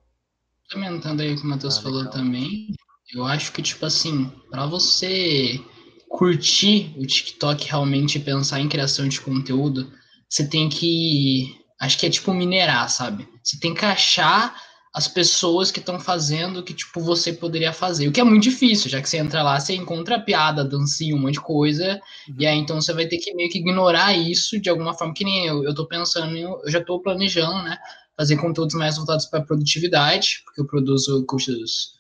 Comentando aí o que o Matheus ah, falou legal. também, eu acho que, tipo assim, para você curtir o TikTok realmente e pensar em criação de conteúdo, você tem que. Acho que é tipo minerar, sabe? Você tem que achar as pessoas que estão fazendo que, tipo, você poderia fazer. O que é muito difícil, já que você entra lá, você encontra piada, dancinha, um monte de coisa, uhum. e aí então você vai ter que meio que ignorar isso de alguma forma, que nem eu. Eu tô pensando, eu já tô planejando, né? Fazer conteúdos mais voltados para produtividade, porque eu produzo cursos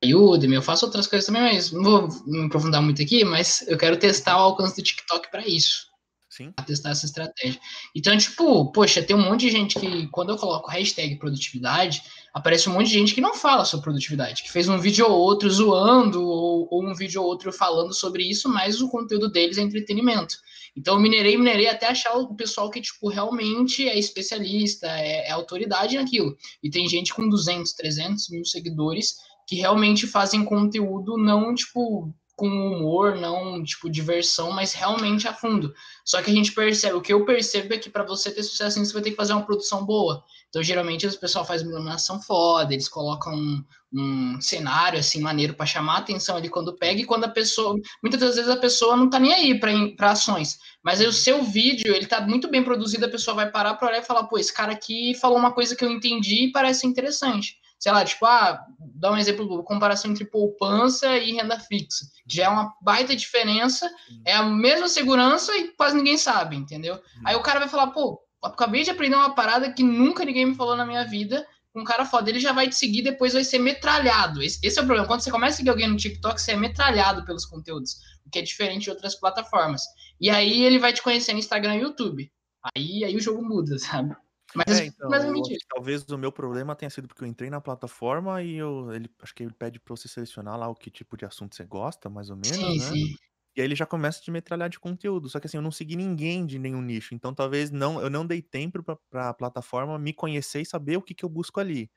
para Udemy, eu faço outras coisas também, mas não vou me aprofundar muito aqui, mas eu quero testar o alcance do TikTok para isso. Sim. Pra testar essa estratégia. Então, tipo, poxa, tem um monte de gente que, quando eu coloco hashtag produtividade, aparece um monte de gente que não fala sobre produtividade, que fez um vídeo ou outro zoando, ou, ou um vídeo ou outro falando sobre isso, mas o conteúdo deles é entretenimento. Então, eu minerei, minerei até achar o pessoal que, tipo, realmente é especialista, é, é autoridade naquilo. E tem gente com 200, 300 mil seguidores que realmente fazem conteúdo não, tipo, com humor, não, tipo, diversão, mas realmente a fundo. Só que a gente percebe, o que eu percebo é que para você ter sucesso nisso, você vai ter que fazer uma produção boa. Então, geralmente, o pessoal faz uma iluminação foda, eles colocam um, um cenário, assim, maneiro para chamar a atenção ali quando pega, e quando a pessoa... Muitas das vezes a pessoa não tá nem aí para ações, mas aí o seu vídeo, ele tá muito bem produzido, a pessoa vai parar para olhar e falar, pô, esse cara aqui falou uma coisa que eu entendi e parece interessante sei lá, tipo, ah, dá um exemplo, comparação entre poupança e renda fixa, que já é uma baita diferença, é a mesma segurança e quase ninguém sabe, entendeu? Aí o cara vai falar, pô, acabei de aprender uma parada que nunca ninguém me falou na minha vida, um cara foda, ele já vai te seguir, depois vai ser metralhado. Esse, esse, é o problema. Quando você começa a seguir alguém no TikTok, você é metralhado pelos conteúdos, o que é diferente de outras plataformas. E aí ele vai te conhecer no Instagram e YouTube. Aí, aí o jogo muda, sabe? Mas, é, então, mas eu, talvez o meu problema tenha sido porque eu entrei na plataforma e eu, ele, acho que ele pede para você selecionar lá o que tipo de assunto você gosta, mais ou menos, sim, né? Sim. E aí ele já começa a te metralhar de conteúdo. Só que assim, eu não segui ninguém de nenhum nicho. Então talvez não, eu não dei tempo para a plataforma me conhecer e saber o que, que eu busco ali.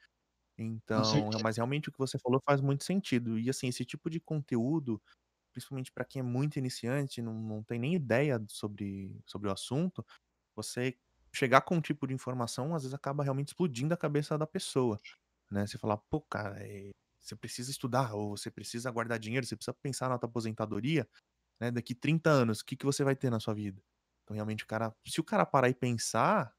Então, é, mas realmente o que você falou faz muito sentido. E assim, esse tipo de conteúdo, principalmente para quem é muito iniciante, não, não tem nem ideia sobre, sobre o assunto, você chegar com um tipo de informação, às vezes acaba realmente explodindo a cabeça da pessoa, né? Você falar, pô, cara, eh, você precisa estudar, ou você precisa guardar dinheiro, você precisa pensar na tua aposentadoria, né? Daqui 30 anos, o que, que você vai ter na sua vida? Então, realmente, o cara, se o cara parar e pensar,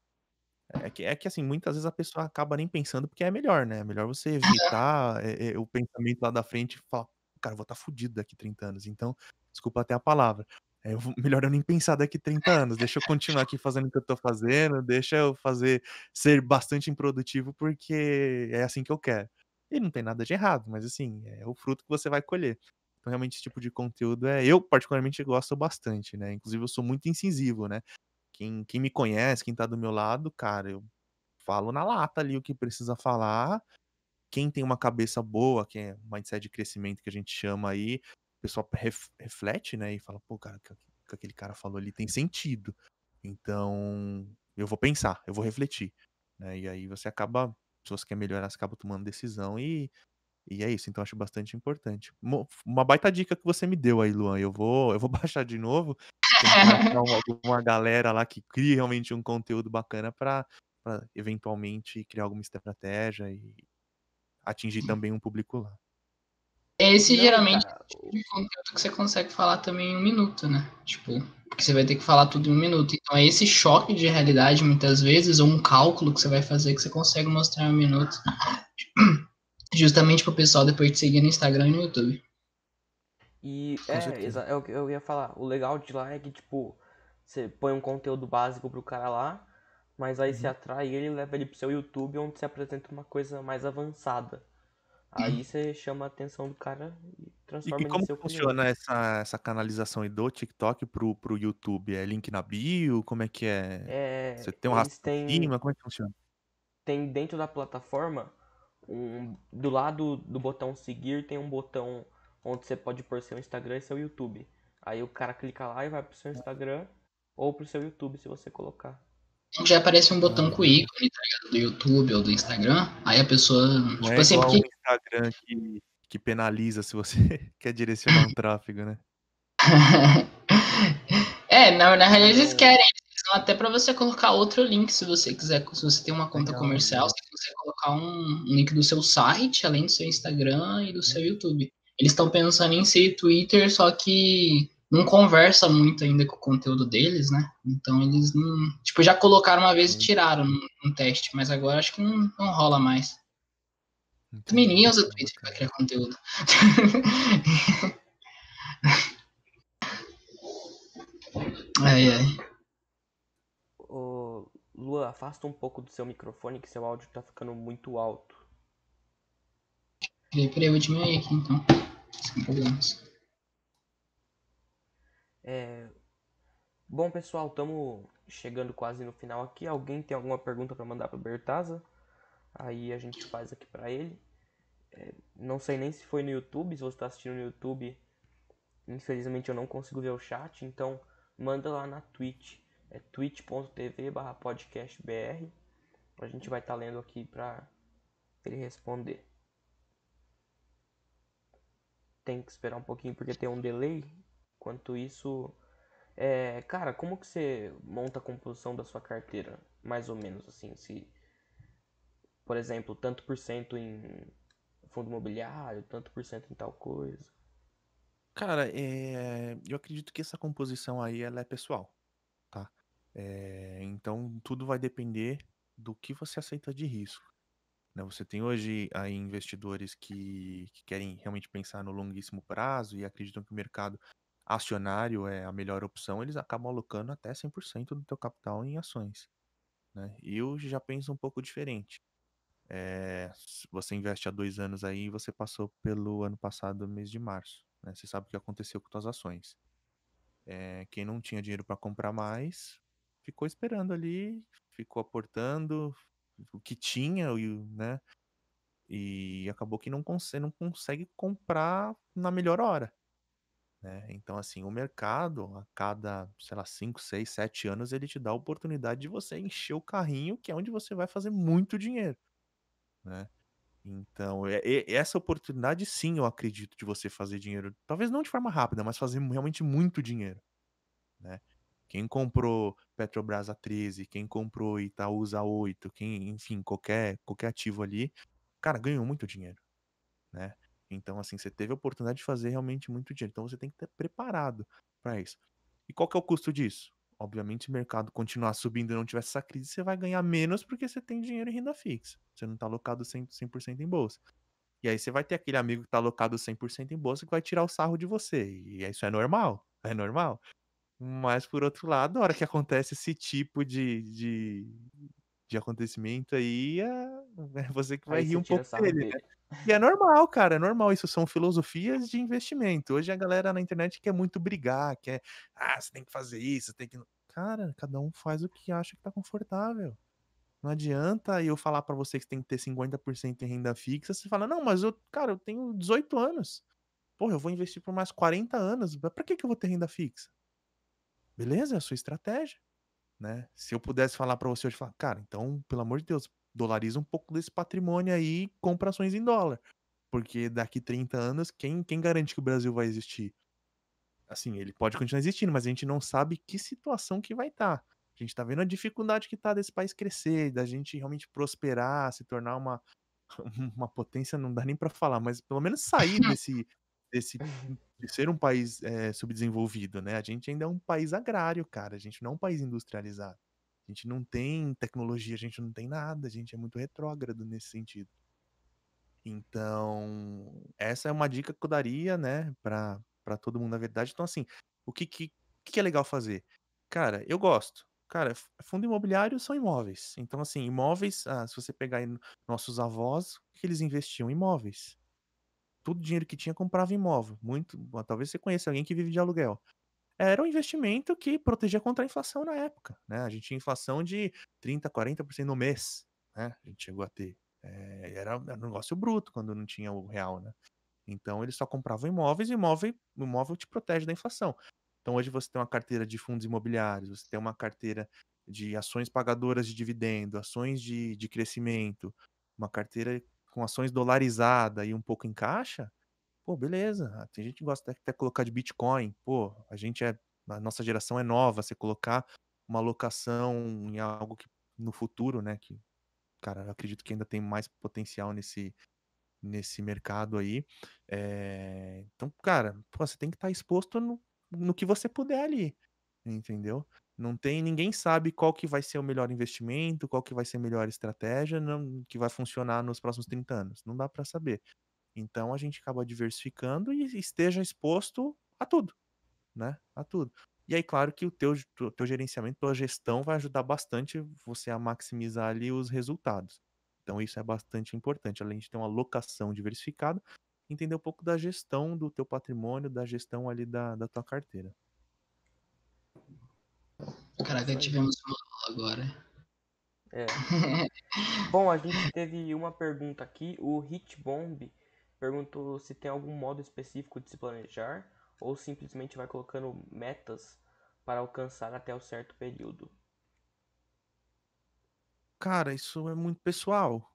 é que, é que assim, muitas vezes a pessoa acaba nem pensando porque é melhor, né? É melhor você evitar é, é, o pensamento lá da frente e falar, cara, vou estar tá fudido daqui 30 anos. Então, desculpa até a palavra. É, melhor eu nem pensar daqui 30 anos, deixa eu continuar aqui fazendo o que eu tô fazendo, deixa eu fazer ser bastante improdutivo porque é assim que eu quero. E não tem nada de errado, mas assim, é o fruto que você vai colher. Então, realmente, esse tipo de conteúdo é. Eu, particularmente, gosto bastante, né? Inclusive, eu sou muito incisivo, né? Quem, quem me conhece, quem tá do meu lado, cara, eu falo na lata ali o que precisa falar. Quem tem uma cabeça boa, que é mindset de crescimento que a gente chama aí, pessoa ref, reflete, né? E fala, pô, cara, o que, que aquele cara falou ali tem sentido. Então, eu vou pensar, eu vou refletir. Né? E aí você acaba, se você quer melhorar, você acaba tomando decisão e, e é isso. Então, acho bastante importante. Uma baita dica que você me deu aí, Luan. Eu vou, eu vou baixar de novo. uma, uma galera lá que cria realmente um conteúdo bacana para eventualmente criar alguma estratégia e atingir também um público lá. Esse não, geralmente cara. é o tipo de conteúdo que você consegue falar também em um minuto, né? Tipo, porque você vai ter que falar tudo em um minuto. Então é esse choque de realidade, muitas vezes, ou um cálculo que você vai fazer que você consegue mostrar em um minuto. Justamente pro pessoal depois te seguir no Instagram e no YouTube. E é, é o que eu ia falar. O legal de lá é que, tipo, você põe um conteúdo básico pro cara lá, mas aí uhum. você atrai ele e leva ele pro seu YouTube onde você apresenta uma coisa mais avançada. Aí você chama a atenção do cara e transforma e, e como seu funciona essa, essa canalização do TikTok pro, pro YouTube? É link na bio? Como é que é? é você tem um rastro têm, Como é que funciona? Tem dentro da plataforma, um, do lado do botão seguir, tem um botão onde você pode pôr seu Instagram e seu YouTube. Aí o cara clica lá e vai pro seu Instagram ou pro seu YouTube se você colocar já aparece um botão com o ícone, tá ligado? Do YouTube ou do Instagram. Aí a pessoa. Não é tipo é assim, porque... Instagram que, que penaliza se você quer direcionar um tráfego, né? é, na, na realidade eles querem. Eles são até para você colocar outro link se você quiser. Se você tem uma conta Legal, comercial, você consegue colocar um link do seu site, além do seu Instagram e do seu uhum. YouTube. Eles estão pensando em ser Twitter, só que não conversa muito ainda com o conteúdo deles, né? Então eles não. Tipo, já colocaram uma vez e uhum. tiraram um teste, mas agora acho que não, não rola mais. Também ninguém usa Twitter para criar conteúdo. ai, ai. Ô, Lua, afasta um pouco do seu microfone que seu áudio tá ficando muito alto. Peraí, peraí, eu vou diminuir aqui então. Sem problemas. É... Bom, pessoal, estamos chegando quase no final aqui. Alguém tem alguma pergunta para mandar para Bertaza? Aí a gente faz aqui para ele. É... Não sei nem se foi no YouTube, se você está assistindo no YouTube. Infelizmente eu não consigo ver o chat, então manda lá na Twitch. É twitch.tv podcastbr. A gente vai estar tá lendo aqui para ele responder. Tem que esperar um pouquinho porque tem um delay, Quanto isso, é, cara, como que você monta a composição da sua carteira? Mais ou menos assim, se por exemplo, tanto por cento em fundo imobiliário, tanto por cento em tal coisa. Cara, é, eu acredito que essa composição aí ela é pessoal, tá? É, então tudo vai depender do que você aceita de risco. Né? Você tem hoje aí investidores que, que querem realmente pensar no longuíssimo prazo e acreditam que o mercado acionário é a melhor opção, eles acabam alocando até 100% do teu capital em ações. Né? E eu já penso um pouco diferente. É, você investe há dois anos aí e você passou pelo ano passado, mês de março. Né? Você sabe o que aconteceu com suas ações. É, quem não tinha dinheiro para comprar mais ficou esperando ali, ficou aportando o que tinha, né? E acabou que não, cons não consegue comprar na melhor hora. Né? Então, assim, o mercado, a cada, sei lá, 5, 6, 7 anos, ele te dá a oportunidade de você encher o carrinho, que é onde você vai fazer muito dinheiro. Né? Então, é, é, essa oportunidade, sim, eu acredito, de você fazer dinheiro. Talvez não de forma rápida, mas fazer realmente muito dinheiro. Né? Quem comprou Petrobras a 13, quem comprou Itaúsa a 8, quem, enfim, qualquer, qualquer ativo ali, cara, ganhou muito dinheiro. Né? Então, assim, você teve a oportunidade de fazer realmente muito dinheiro. Então, você tem que estar preparado para isso. E qual que é o custo disso? Obviamente, se o mercado continuar subindo e não tiver essa crise, você vai ganhar menos porque você tem dinheiro em renda fixa. Você não está alocado 100%, 100 em bolsa. E aí você vai ter aquele amigo que está alocado 100% em bolsa que vai tirar o sarro de você. E isso é normal, é normal. Mas, por outro lado, a hora que acontece esse tipo de, de, de acontecimento aí, é né, você que vai Aí rir um pouco dele, dele. E é normal, cara, é normal. Isso são filosofias de investimento. Hoje a galera na internet quer muito brigar, quer, ah, você tem que fazer isso, tem que. Cara, cada um faz o que acha que tá confortável. Não adianta eu falar para você que tem que ter 50% em renda fixa. Você fala, não, mas eu, cara, eu tenho 18 anos. Porra, eu vou investir por mais 40 anos. Pra que, que eu vou ter renda fixa? Beleza, é a sua estratégia. Né? Se eu pudesse falar para você hoje, falar, cara, então, pelo amor de Deus, dolariza um pouco desse patrimônio aí e compra ações em dólar. Porque daqui 30 anos, quem, quem garante que o Brasil vai existir? Assim, ele pode continuar existindo, mas a gente não sabe que situação que vai estar. Tá. A gente está vendo a dificuldade que está desse país crescer, da gente realmente prosperar, se tornar uma, uma potência, não dá nem para falar, mas pelo menos sair desse, desse de ser um país é, subdesenvolvido, né? A gente ainda é um país agrário, cara. A gente não é um país industrializado. A gente não tem tecnologia, a gente não tem nada, a gente é muito retrógrado nesse sentido. Então, essa é uma dica que eu daria, né, pra, todo mundo, na verdade. Então, assim, o que, que, que é legal fazer? Cara, eu gosto. Cara, fundo imobiliário são imóveis. Então, assim, imóveis, ah, se você pegar nossos avós, o que eles investiam? Imóveis. Todo o dinheiro que tinha comprava imóvel. Muito, ah, talvez você conheça alguém que vive de aluguel era um investimento que protegia contra a inflação na época. Né? A gente tinha inflação de 30%, 40% no mês. Né? A gente chegou a ter. É, era, era, um negócio bruto quando não tinha o real. Né? Então eles só compravam imóveis e imóvel, imóvel te protege da inflação. Então hoje você tem uma carteira de fundos imobiliários, você tem uma carteira de ações pagadoras de dividendo, ações de, de crescimento, uma carteira com ações dolarizada e um pouco em caixa, Pô, beleza. Ah, tem gente que gosta até, de colocar de Bitcoin. Pô, a gente é. A nossa geração é nova. Você colocar uma locação em algo que no futuro, né? Que, cara, eu acredito que ainda tem mais potencial nesse, nesse mercado aí. É... Então, cara, pô, você tem que estar tá exposto no, no que você puder ali, entendeu? Não tem, ninguém sabe qual que vai ser o melhor investimento, qual que vai ser a melhor estratégia não, que vai funcionar nos próximos 30 anos. Não dá para saber. Então a gente acaba diversificando e esteja exposto a tudo, né? A tudo. E aí, claro que o teu, teu gerenciamento, tua gestão vai ajudar bastante você a maximizar ali os resultados. Então isso é bastante importante, além de ter uma locação diversificada, entender um pouco da gestão do teu patrimônio, da gestão ali da, da tua carteira. Caraca, tivemos uma aula agora. É. Bom, a gente teve uma pergunta aqui. O Hitbomb Pergunto se tem algum modo específico de se planejar ou simplesmente vai colocando metas para alcançar até um certo período. Cara, isso é muito pessoal.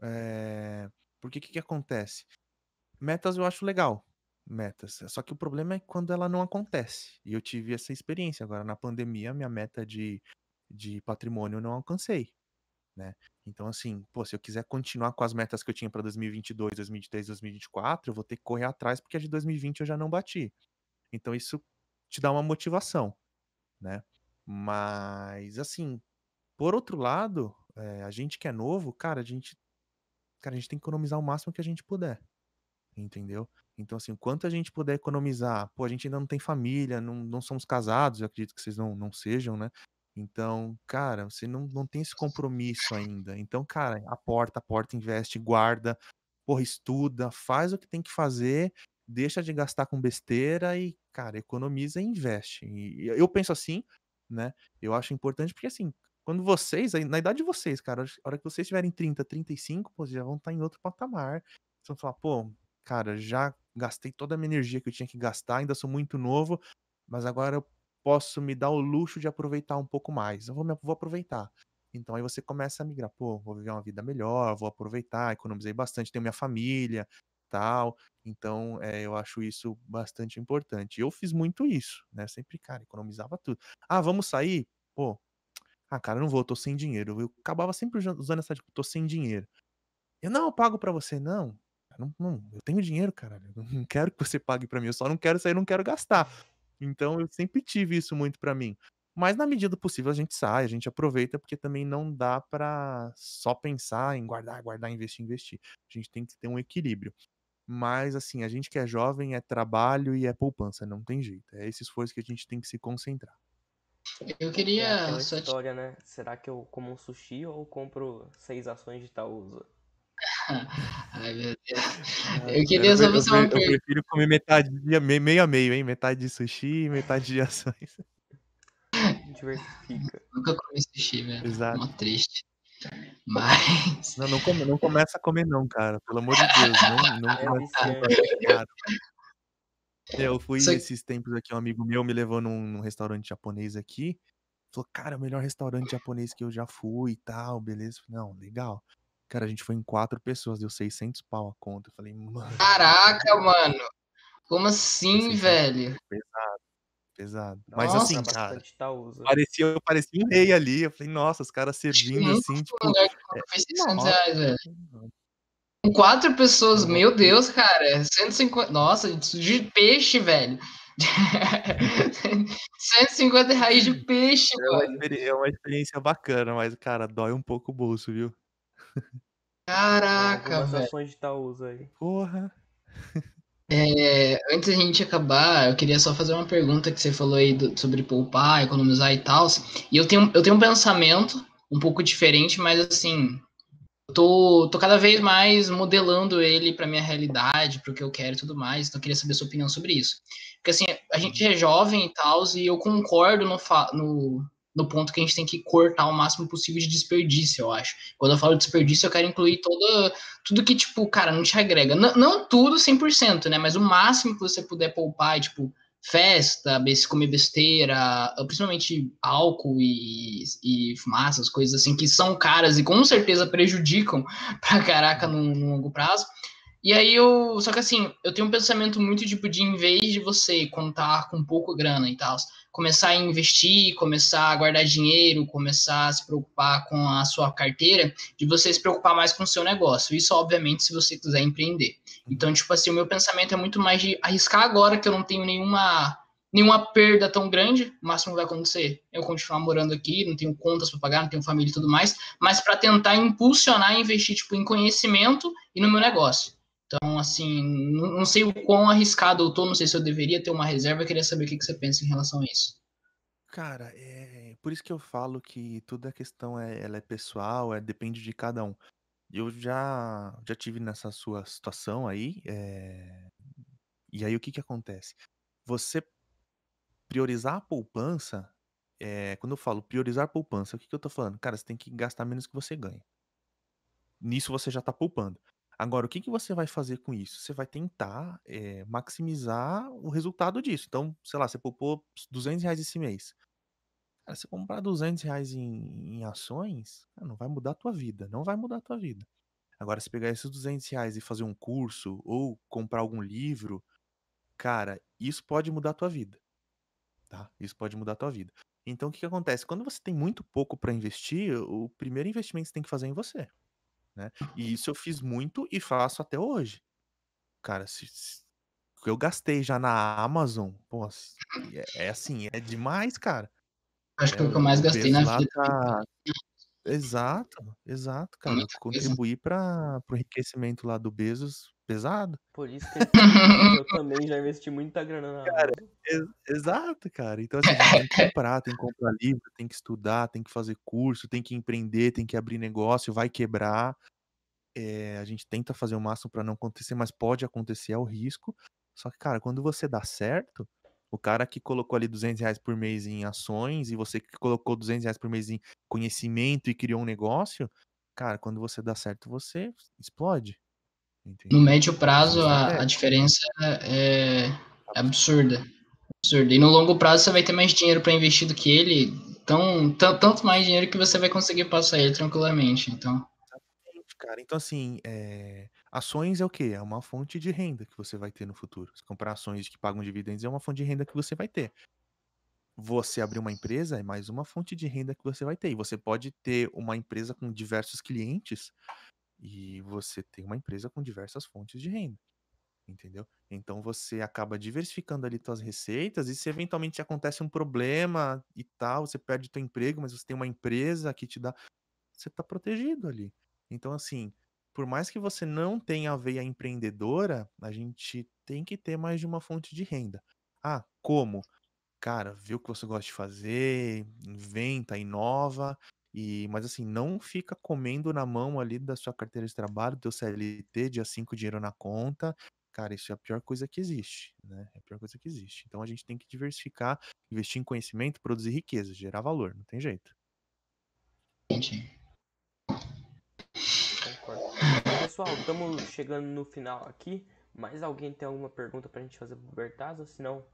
É... Porque o que, que acontece? Metas eu acho legal, metas. Só que o problema é quando ela não acontece. E eu tive essa experiência agora na pandemia, minha meta de, de patrimônio eu não alcancei né? Então, assim, pô, se eu quiser continuar com as metas que eu tinha para 2022, 2023, 2024, eu vou ter que correr atrás porque a de 2020 eu já não bati. Então, isso te dá uma motivação, né? Mas, assim, por outro lado, é, a gente que é novo, cara, a gente, cara, a gente tem que economizar o máximo que a gente puder, entendeu? Então, assim, quanto a gente puder economizar, pô, a gente ainda não tem família, não, não somos casados, eu acredito que vocês não, não sejam, né? Então, cara, você não, não tem esse compromisso ainda. Então, cara, aporta, aporta, investe, guarda, porra, estuda, faz o que tem que fazer, deixa de gastar com besteira e, cara, economiza e investe. E eu penso assim, né? Eu acho importante porque, assim, quando vocês, na idade de vocês, cara, a hora que vocês tiverem 30, 35, pô, já vão estar tá em outro patamar. Vocês vão falar, pô, cara, já gastei toda a minha energia que eu tinha que gastar, ainda sou muito novo, mas agora eu posso me dar o luxo de aproveitar um pouco mais. Eu vou, vou aproveitar. Então aí você começa a migrar, pô, vou viver uma vida melhor, vou aproveitar, economizei bastante, tenho minha família, tal. Então é, eu acho isso bastante importante. Eu fiz muito isso, né? Sempre, cara, economizava tudo. Ah, vamos sair? Pô, ah, cara, não vou, tô sem dinheiro. Eu acabava sempre usando essa, tipo, tô sem dinheiro. Eu não, eu pago para você, não. Eu não, não, eu tenho dinheiro, cara. Eu não quero que você pague para mim, eu só não quero sair, não quero gastar. Então eu sempre tive isso muito para mim. Mas na medida do possível a gente sai, a gente aproveita, porque também não dá para só pensar em guardar, guardar, investir, investir. A gente tem que ter um equilíbrio. Mas assim, a gente que é jovem é trabalho e é poupança, não tem jeito. É esse esforço que a gente tem que se concentrar. Eu é queria. É história, né? Será que eu como um sushi ou compro seis ações de Itaúsa? Ai, meu Deus. Eu queria só uma pergunta. Eu prefiro comer metade, meio a meio, hein? Metade de sushi e metade de ações. Diversifica. Nunca comi sushi, velho. Exato. uma triste. Mas. Não, não, come, não começa a comer, não, cara. Pelo amor de Deus. Não, não é começa a comer, cara. Eu fui esses tempos aqui, um amigo meu me levou num, num, restaurante japonês aqui. Falou, cara, o melhor restaurante japonês que eu já fui e tal, beleza? não, legal. Cara, a gente foi em quatro pessoas, deu 600 pau a conta. Eu falei, mano. Caraca, mano. Como assim, velho? Pesado, pesado. Nossa, Mas assim, tá cara, tá parecia, eu parecia um rei ali. Eu falei, nossa, os caras servindo assim, tipo. É, 600 reais, velho. Com quatro pessoas, meu Deus, cara. 150. Nossa, de peixe, velho. 150 reais de peixe, é uma, é uma experiência bacana, mas, cara, dói um pouco o bolso, viu? Caraca, velho. de Itaúsa aí. Porra. É, antes da gente acabar, eu queria só fazer uma pergunta que você falou aí do, sobre poupar, economizar e tal. E eu tenho, eu tenho um pensamento um pouco diferente, mas assim, tô, tô cada vez mais modelando ele para minha realidade, para o que eu quero e tudo mais. Então, eu queria saber sua opinião sobre isso. Porque assim, a gente é jovem e tal, e eu concordo no, no, no ponto que a gente tem que cortar o máximo possível de desperdício, eu acho. Quando eu falo desperdício, eu quero incluir todo tudo que, tipo, cara, não te agrega. N não tudo 100%, né? Mas o máximo que você puder poupar, tipo, festa, comer besteira, principalmente álcool e, e fumaças, coisas assim que são caras e com certeza prejudicam pra caraca no, no longo prazo. E aí eu. Só que assim, eu tenho um pensamento muito tipo de em vez de você contar com pouco grana e tal, começar a investir, começar a guardar dinheiro, começar a se preocupar com a sua carteira, de você se preocupar mais com o seu negócio. Isso, obviamente, se você quiser empreender. Então, tipo assim, o meu pensamento é muito mais de arriscar agora que eu não tenho nenhuma. Nenhuma perda tão grande, o máximo que vai acontecer é eu continuar morando aqui, não tenho contas para pagar, não tenho família e tudo mais, mas para tentar impulsionar e investir tipo, em conhecimento e no meu negócio. Então, assim, não sei o quão arriscado eu tô, não sei se eu deveria ter uma reserva, eu queria saber o que, você pensa em relação a isso. Cara, é por isso que eu falo que toda a questão é, ela é pessoal, é, depende de cada um. Eu já, já tive nessa sua situação aí, é... e aí o que que acontece? Você priorizar a poupança, é... quando eu falo priorizar a poupança, o que que eu tô falando? Cara, você tem que gastar menos que você ganha. Nisso você já tá poupando. Agora, o que, que você vai fazer com isso? Você vai tentar é, maximizar o resultado disso. Então, sei lá, você poupou 200 reais esse mês. Cara, você comprar 200 reais em, em ações, cara, não vai mudar a tua vida. Não vai mudar a tua vida. Agora, se pegar esses 200 reais e fazer um curso ou comprar algum livro, cara, isso pode mudar a tua vida. Tá? Isso pode mudar a tua vida. Então, o que, que acontece? Quando você tem muito pouco para investir, o primeiro investimento que você tem que fazer é em você né? E isso eu fiz muito e faço até hoje. Cara, se, se eu gastei já na Amazon, pô, é, é assim, é demais, cara. Acho é, que é o que eu mais gastei na vida. Pra... Tá exato, exato, cara. Contribuir para o enriquecimento lá do Bezos pesado. Por isso que tá eu também já investi muita grana na cara, ex Exato, cara. Então, assim, tem que comprar, tem que comprar livro, tem que estudar, tem que fazer curso, tem que empreender, tem que abrir negócio, vai quebrar. É, a gente tenta fazer o máximo para não acontecer, mas pode acontecer, é o risco. Só que, cara, quando você dá certo, o cara que colocou ali 200 reais por mês em ações e você que colocou 200 reais por mês em conhecimento e criou um negócio, cara, quando você dá certo, você explode. Entendi. No médio prazo, é a, a diferença é absurda. absurda. E no longo prazo, você vai ter mais dinheiro para investir do que ele, tão, tanto mais dinheiro que você vai conseguir passar ele tranquilamente. Então. Cara, então assim, é... ações é o quê? É uma fonte de renda que você vai ter no futuro. comprar ações que pagam dividendos é uma fonte de renda que você vai ter. Você abrir uma empresa é mais uma fonte de renda que você vai ter. E você pode ter uma empresa com diversos clientes e você tem uma empresa com diversas fontes de renda. Entendeu? Então você acaba diversificando ali suas receitas e se eventualmente acontece um problema e tal, você perde seu emprego, mas você tem uma empresa que te dá, você está protegido ali. Então assim, por mais que você não tenha a veia empreendedora, a gente tem que ter mais de uma fonte de renda. Ah, como? Cara, vê o que você gosta de fazer, inventa, inova e, mas assim, não fica comendo na mão ali da sua carteira de trabalho, do seu CLT, dia 5 dinheiro na conta. Cara, isso é a pior coisa que existe, né? É a pior coisa que existe. Então a gente tem que diversificar, investir em conhecimento, produzir riqueza, gerar valor, não tem jeito. Concordo. Pessoal, estamos chegando no final aqui. Mais alguém tem alguma pergunta para a gente fazer o Bertaza? Senão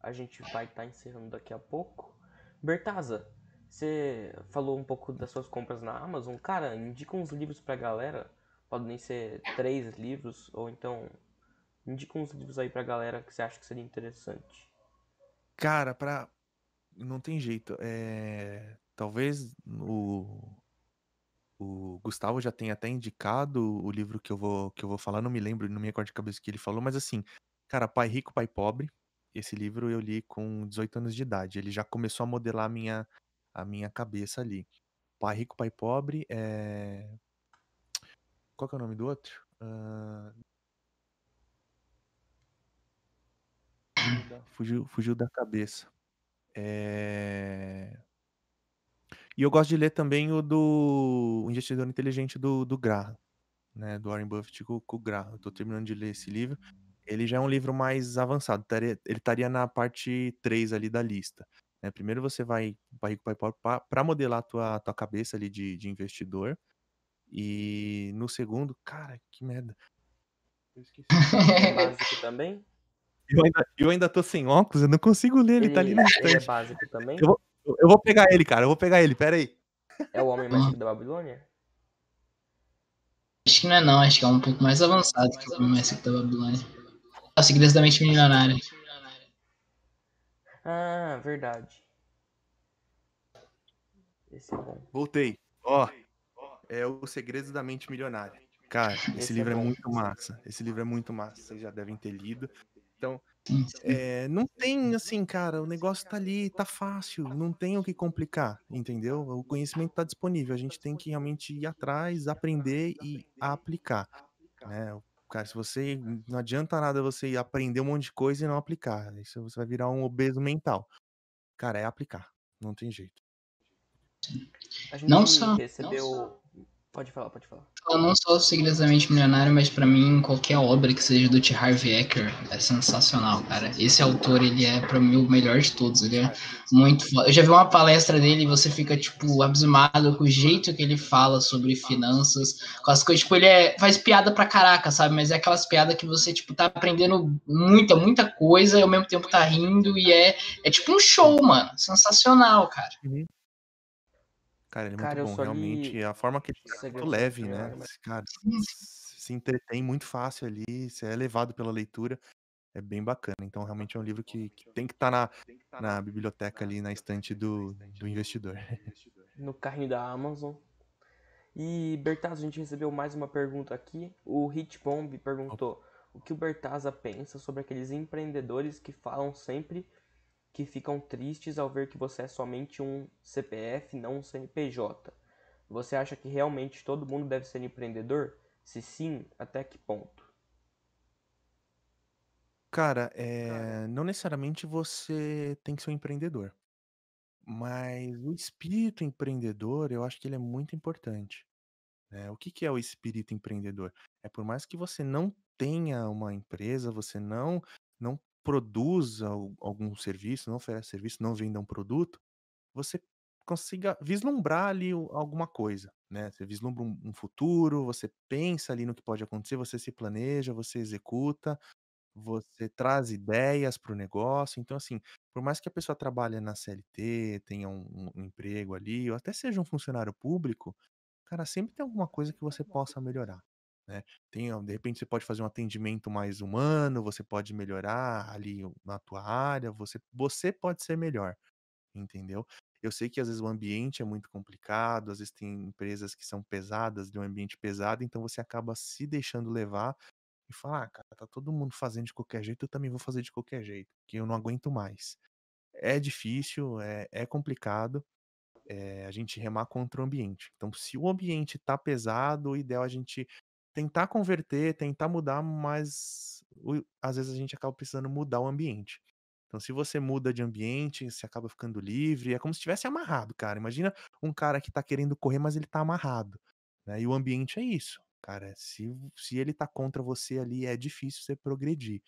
a gente vai estar tá encerrando daqui a pouco. Bertaza, você falou um pouco das suas compras na Amazon. Cara, indica uns livros pra galera. Podem ser três livros, ou então indica uns livros aí pra galera que você acha que seria interessante. Cara, pra. Não tem jeito. É... Talvez o. O Gustavo já tenha até indicado o livro que eu vou, que eu vou falar, não me lembro, não me acordo de cabeça o que ele falou, mas assim, cara, Pai Rico, Pai Pobre, esse livro eu li com 18 anos de idade. Ele já começou a modelar minha a minha cabeça ali. Pai Rico, Pai Pobre é. Qual que é o nome do outro? Uh... Fugiu, fugiu da cabeça. É... E eu gosto de ler também o do o Investidor Inteligente do, do Graham, né? Do Warren Buffett com, com o Graham. Eu tô terminando de ler esse livro. Ele já é um livro mais avançado, ele estaria na parte 3 ali da lista. Né? Primeiro você vai para rico, pai pobre, para modelar a tua, tua cabeça ali de, de investidor. E no segundo, cara, que merda. Eu esqueci. É básico também? Eu ainda, eu ainda tô sem óculos, eu não consigo ler, ele, ele tá ali na é estante. é básico também? Eu vou, eu vou pegar ele, cara, eu vou pegar ele, pera aí. É o Homem Mágico da Babilônia? Acho que não é não, acho que é um pouco mais avançado que o Homem Mágico da Babilônia. a tá o Segredos da Mente Milionária. Ah, verdade. Esse é bom. Voltei. Ó, é o Segredo da Mente Milionária. Cara, esse, esse é livro é, é, muito massa. Esse livro é muito massa. Vocês já devem ter lido. Então, é, não tem assim, cara, o negócio tá ali, tá fácil, não tem o que complicar, entendeu? O conhecimento tá disponível, a gente tem que realmente ir atrás, aprender e aplicar. Né? cara. Se você hum, não adianta nada você aprender um monte de coisa e não aplicar, isso você vai virar um obeso mental. Cara, é aplicar, não tem jeito. A gente não só, recebeu não só. Pode falar, pode falar. Eu não sou Segredamente Milionário, mas para mim qualquer obra que seja do T. Harvey Eker é sensacional, cara. Esse autor, ele é para mim o melhor de todos, ele é muito foda. Eu já vi uma palestra dele e você fica, tipo, abismado com o jeito que ele fala sobre finanças, com as coisas, tipo, ele é, faz piada pra caraca, sabe? Mas é aquelas piadas que você, tipo, tá aprendendo muita, muita coisa e ao mesmo tempo tá rindo e é, é tipo um show, mano. Sensacional, cara. Uhum. Cara, ele é cara, muito bom, realmente. Li... A forma que ele tá é muito leve, né? né cara, se entretém muito fácil ali, você é levado pela leitura. É bem bacana. Então, realmente é um livro que, que tem que estar tá na, na biblioteca ali, na estante do, do investidor. No carrinho da Amazon. E, Bertazzo, a gente recebeu mais uma pergunta aqui. O Hitbomb Bomb perguntou o que o Bertazza pensa sobre aqueles empreendedores que falam sempre que ficam tristes ao ver que você é somente um CPF, não um CNPJ. Você acha que realmente todo mundo deve ser empreendedor? Se sim, até que ponto? Cara, é, não necessariamente você tem que ser um empreendedor, mas o espírito empreendedor, eu acho que ele é muito importante. Né? O que, que é o espírito empreendedor? É por mais que você não tenha uma empresa, você não não produz algum serviço, não oferece serviço, não venda um produto, você consiga vislumbrar ali alguma coisa, né? Você vislumbra um futuro, você pensa ali no que pode acontecer, você se planeja, você executa, você traz ideias para o negócio. Então, assim, por mais que a pessoa trabalhe na CLT, tenha um, um, emprego ali, ou até seja um funcionário público, cara, sempre tem alguma coisa que você possa melhorar. Né? Tem, de repente você pode fazer um atendimento mais humano, você pode melhorar ali na tua área, você, você pode ser melhor, entendeu? Eu sei que às vezes o ambiente é muito complicado, às vezes tem empresas que são pesadas, de um ambiente pesado, então você acaba se deixando levar e falar, ah, cara, tá todo mundo fazendo de qualquer jeito, eu também vou fazer de qualquer jeito, que eu não aguento mais. É difícil, é, é complicado, é, a gente remar contra o ambiente. Então, se o ambiente tá pesado, o ideal é a gente tentar converter, tentar mudar, mas às vezes a gente acaba precisando mudar o ambiente. Então, se você muda de ambiente, você acaba ficando livre. É como se estivesse amarrado, cara. Imagina um cara que tá querendo correr, mas ele tá amarrado. Né? E o ambiente é isso. Cara, se, se ele tá contra você ali, é difícil você progredir.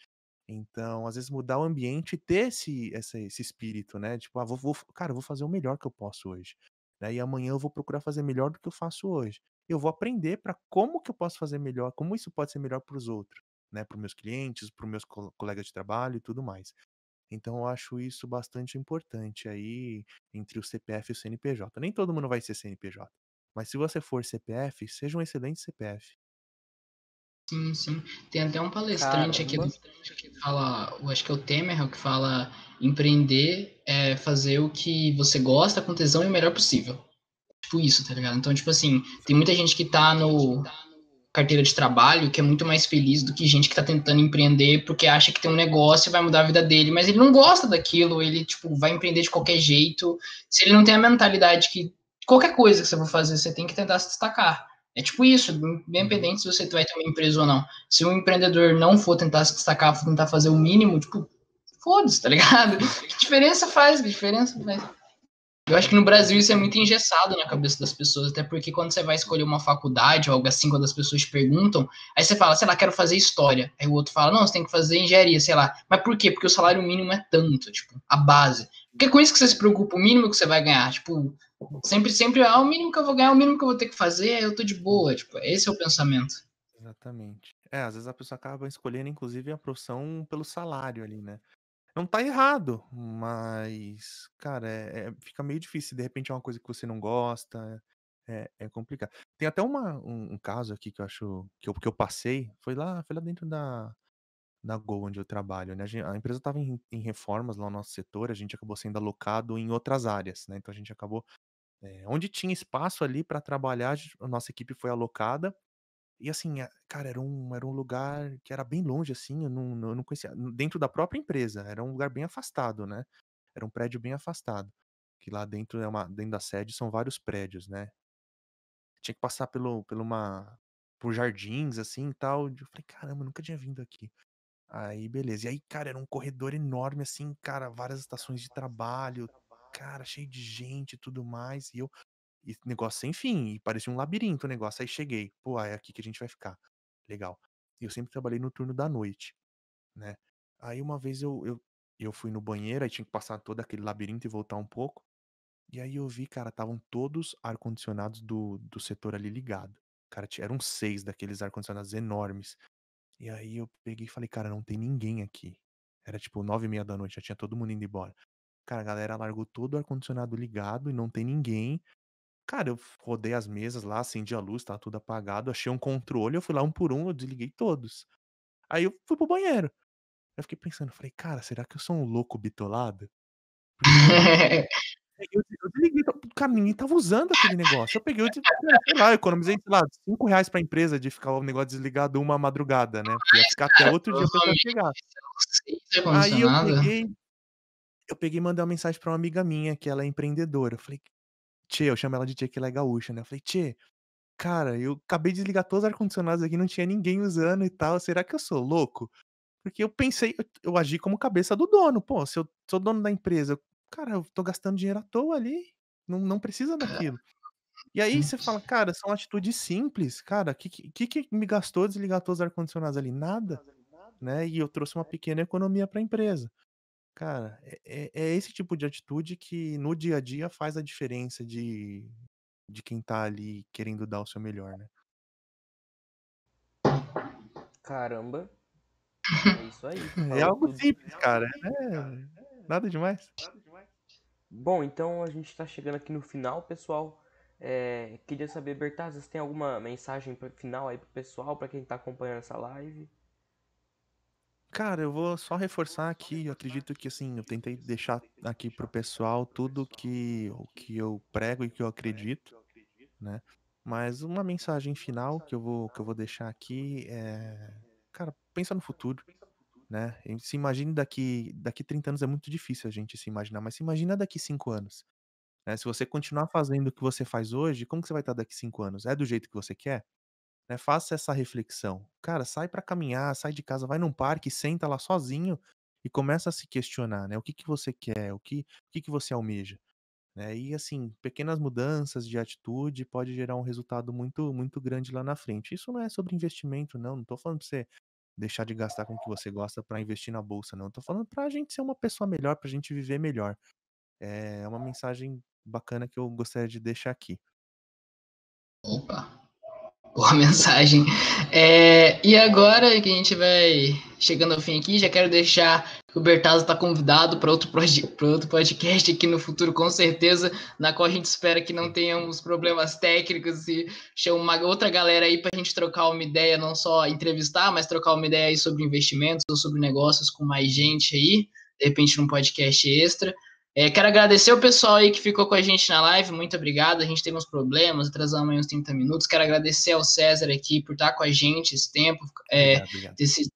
Então, às vezes, mudar o ambiente e ter esse, esse, esse espírito, né? Tipo, ah, vou, vou, cara, eu vou fazer o melhor que eu posso hoje. Né? E amanhã eu vou procurar fazer melhor do que eu faço hoje eu vou aprender para como que eu posso fazer melhor, como isso pode ser melhor para os outros, né? Para os meus clientes, para os meus colegas de trabalho e tudo mais. Então eu acho isso bastante importante aí entre o CPF e o CNPJ. Nem todo mundo vai ser CNPJ, mas se você for CPF, seja um excelente CPF. Sim, sim. Tem até um palestrante Caramba. aqui que fala, eu acho que é o Temer, que fala empreender é fazer o que você gosta com tesão e o melhor possível tipo isso, tá ligado? Então, tipo assim, tem muita gente que tá no carteira de trabalho que é muito mais feliz do que gente que tá tentando empreender porque acha que tem um negócio e vai mudar a vida dele, mas ele não gosta daquilo, ele, tipo, vai empreender de qualquer jeito. Se ele não tem a mentalidade que qualquer coisa que você for fazer, você tem que tentar se destacar. É tipo isso, pendente se você vai ter uma empresa ou não. Se um empreendedor não for tentar se destacar, for tentar fazer o mínimo, tipo, foda-se, tá ligado? Que diferença faz? Que diferença faz? Eu acho que no Brasil isso é muito engessado na cabeça das pessoas, até porque quando você vai escolher uma faculdade ou algo assim, quando as pessoas te perguntam, aí você fala, sei lá, quero fazer história. Aí o outro fala, não, você tem que fazer engenharia, sei lá. Mas por quê? Porque o salário mínimo é tanto, tipo, a base. Porque é com isso que você se preocupa, o mínimo que você vai ganhar, tipo, sempre, sempre, ah, o mínimo que eu vou ganhar, o mínimo que eu vou ter que fazer, eu tô de boa, tipo, esse é o pensamento. Exatamente. É, às vezes a pessoa acaba escolhendo, inclusive, a profissão pelo salário ali, né? Não tá errado, mas, cara, é, é, fica meio difícil. De repente é uma coisa que você não gosta, é, é complicado. Tem até uma, um, um, caso aqui que eu acho que eu, que eu passei, foi lá, foi lá dentro da, da Gol, onde eu trabalho. Né? A, gente, a empresa estava em, em, reformas lá no nosso setor, a gente acabou sendo alocado em outras áreas, né? Então a gente acabou. É, onde tinha espaço ali para trabalhar, a nossa equipe foi alocada e assim, cara, era um, era um lugar que era bem longe, assim, eu não, eu não conhecia. Dentro da própria empresa, era um lugar bem afastado, né? Era um prédio bem afastado. Que lá dentro é uma. Dentro da sede são vários prédios, né? Tinha que passar pelo, pelo uma. por jardins, assim e tal. Eu falei, caramba, nunca tinha vindo aqui. Aí, beleza. E aí, cara, era um corredor enorme, assim, cara, várias estações de trabalho, cara, cheio de gente e tudo mais. E eu, e negócio sem fim, e parecia um labirinto o negócio. Aí cheguei, pô, é aqui que a gente vai ficar. Legal. E eu sempre trabalhei no turno da noite, né? Aí uma vez eu, eu, eu fui no banheiro, aí tinha que passar todo aquele labirinto e voltar um pouco. E aí eu vi, cara, estavam todos ar-condicionados do, do setor ali ligado. Cara, eram seis daqueles ar-condicionados enormes. E aí eu peguei e falei, cara, não tem ninguém aqui. Era tipo nove e meia da noite, já tinha todo mundo indo embora. Cara, a galera largou todo o ar-condicionado ligado e não tem ninguém. Cara, eu rodei as mesas lá, acendi a luz, tá tudo apagado, achei um controle, eu fui lá um por um, eu desliguei todos. Aí eu fui pro banheiro. Eu fiquei pensando, falei, cara, será que eu sou um louco bitolado? eu, eu desliguei, o caminho tava usando aquele negócio. Eu peguei, eu, sei lá, eu economizei, sei lá, 5 reais pra empresa de ficar o negócio desligado uma madrugada, né? Porque ia ficar até outro dia pra chegar. Aí eu peguei, eu peguei e mandei uma mensagem pra uma amiga minha, que ela é empreendedora. Eu falei, Tchê, eu chamo ela de Tchê, que ela é gaúcha, né? Eu falei, Tchê, cara, eu acabei de desligar todos os ar-condicionados aqui, não tinha ninguém usando e tal, será que eu sou louco? Porque eu pensei, eu, eu agi como cabeça do dono, pô, se eu sou dono da empresa, eu, cara, eu tô gastando dinheiro à toa ali, não, não precisa é. daquilo. E aí você fala, cara, são atitudes simples, cara, o que, que, que me gastou desligar todos os ar-condicionados ali? Nada, né? E eu trouxe uma pequena economia pra empresa. Cara, é, é, é esse tipo de atitude que no dia a dia faz a diferença de, de quem tá ali querendo dar o seu melhor, né? Caramba. É isso aí. É algo tudo. simples, cara. É... Nada demais. Bom, então a gente está chegando aqui no final, pessoal. É, queria saber, Bertazes, tem alguma mensagem final aí pro pessoal, para quem está acompanhando essa live? Cara, eu vou só reforçar aqui. Eu acredito que assim, eu tentei deixar aqui pro pessoal tudo que o que eu prego e que eu acredito, né? Mas uma mensagem final que eu vou que eu vou deixar aqui é, cara, pensa no futuro, né? Se imagine daqui daqui 30 anos é muito difícil a gente se imaginar, mas se imagina daqui 5 anos. Né? Se você continuar fazendo o que você faz hoje, como que você vai estar daqui 5 anos? É do jeito que você quer? Né? Faça essa reflexão. Cara, sai para caminhar, sai de casa, vai num parque, senta lá sozinho e começa a se questionar, né? O que, que você quer, o que, o que, que você almeja. Né? E assim, pequenas mudanças de atitude pode gerar um resultado muito, muito grande lá na frente. Isso não é sobre investimento, não. Não tô falando pra você deixar de gastar com o que você gosta para investir na bolsa, não. Tô falando pra gente ser uma pessoa melhor, pra gente viver melhor. É uma mensagem bacana que eu gostaria de deixar aqui. Opa, Boa mensagem. É, e agora que a gente vai chegando ao fim aqui, já quero deixar que o Bertazzo está convidado para outro, outro, podcast aqui no futuro, com certeza, na qual a gente espera que não tenhamos problemas técnicos e chama uma outra galera aí para a gente trocar uma ideia, não só entrevistar, mas trocar uma ideia aí sobre investimentos ou sobre negócios com mais gente aí, de repente num podcast extra. É, quero agradecer o pessoal aí que ficou com a gente na live, muito obrigado. A gente teve uns problemas, atrasamos aí uns 30 minutos. Quero agradecer ao César aqui por estar tá com a gente esse tempo, é, obrigado, obrigado. desse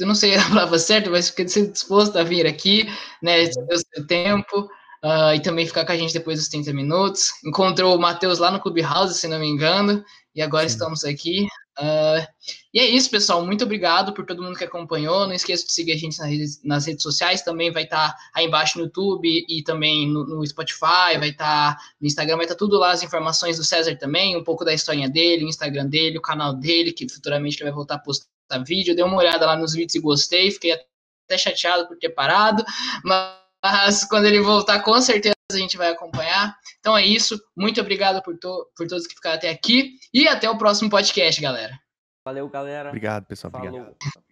não sei a palavra certa, mas fiquei disposto a vir aqui, né? Deu é. é seu tempo. Uh, e também ficar com a gente depois dos 30 minutos. Encontrou o Matheus lá no Clubhouse, se não me engano, e agora Sim. estamos aqui. Uh, e é isso, pessoal. Muito obrigado por todo mundo que acompanhou. Não esqueça de seguir a gente nas redes, nas redes sociais. Também vai estar tá aí embaixo no YouTube e também no, no Spotify. Vai estar tá no Instagram. Vai estar tá tudo lá as informações do César também. Um pouco da história dele, o Instagram dele, o canal dele, que futuramente ele vai voltar a postar vídeo. Dei uma olhada lá nos vídeos e gostei. Fiquei até chateado por ter parado. Mas mas quando ele voltar, com certeza a gente vai acompanhar. Então é isso. Muito obrigado por, to por todos que ficaram até aqui. E até o próximo podcast, galera. Valeu, galera. Obrigado, pessoal. Falou. Obrigado.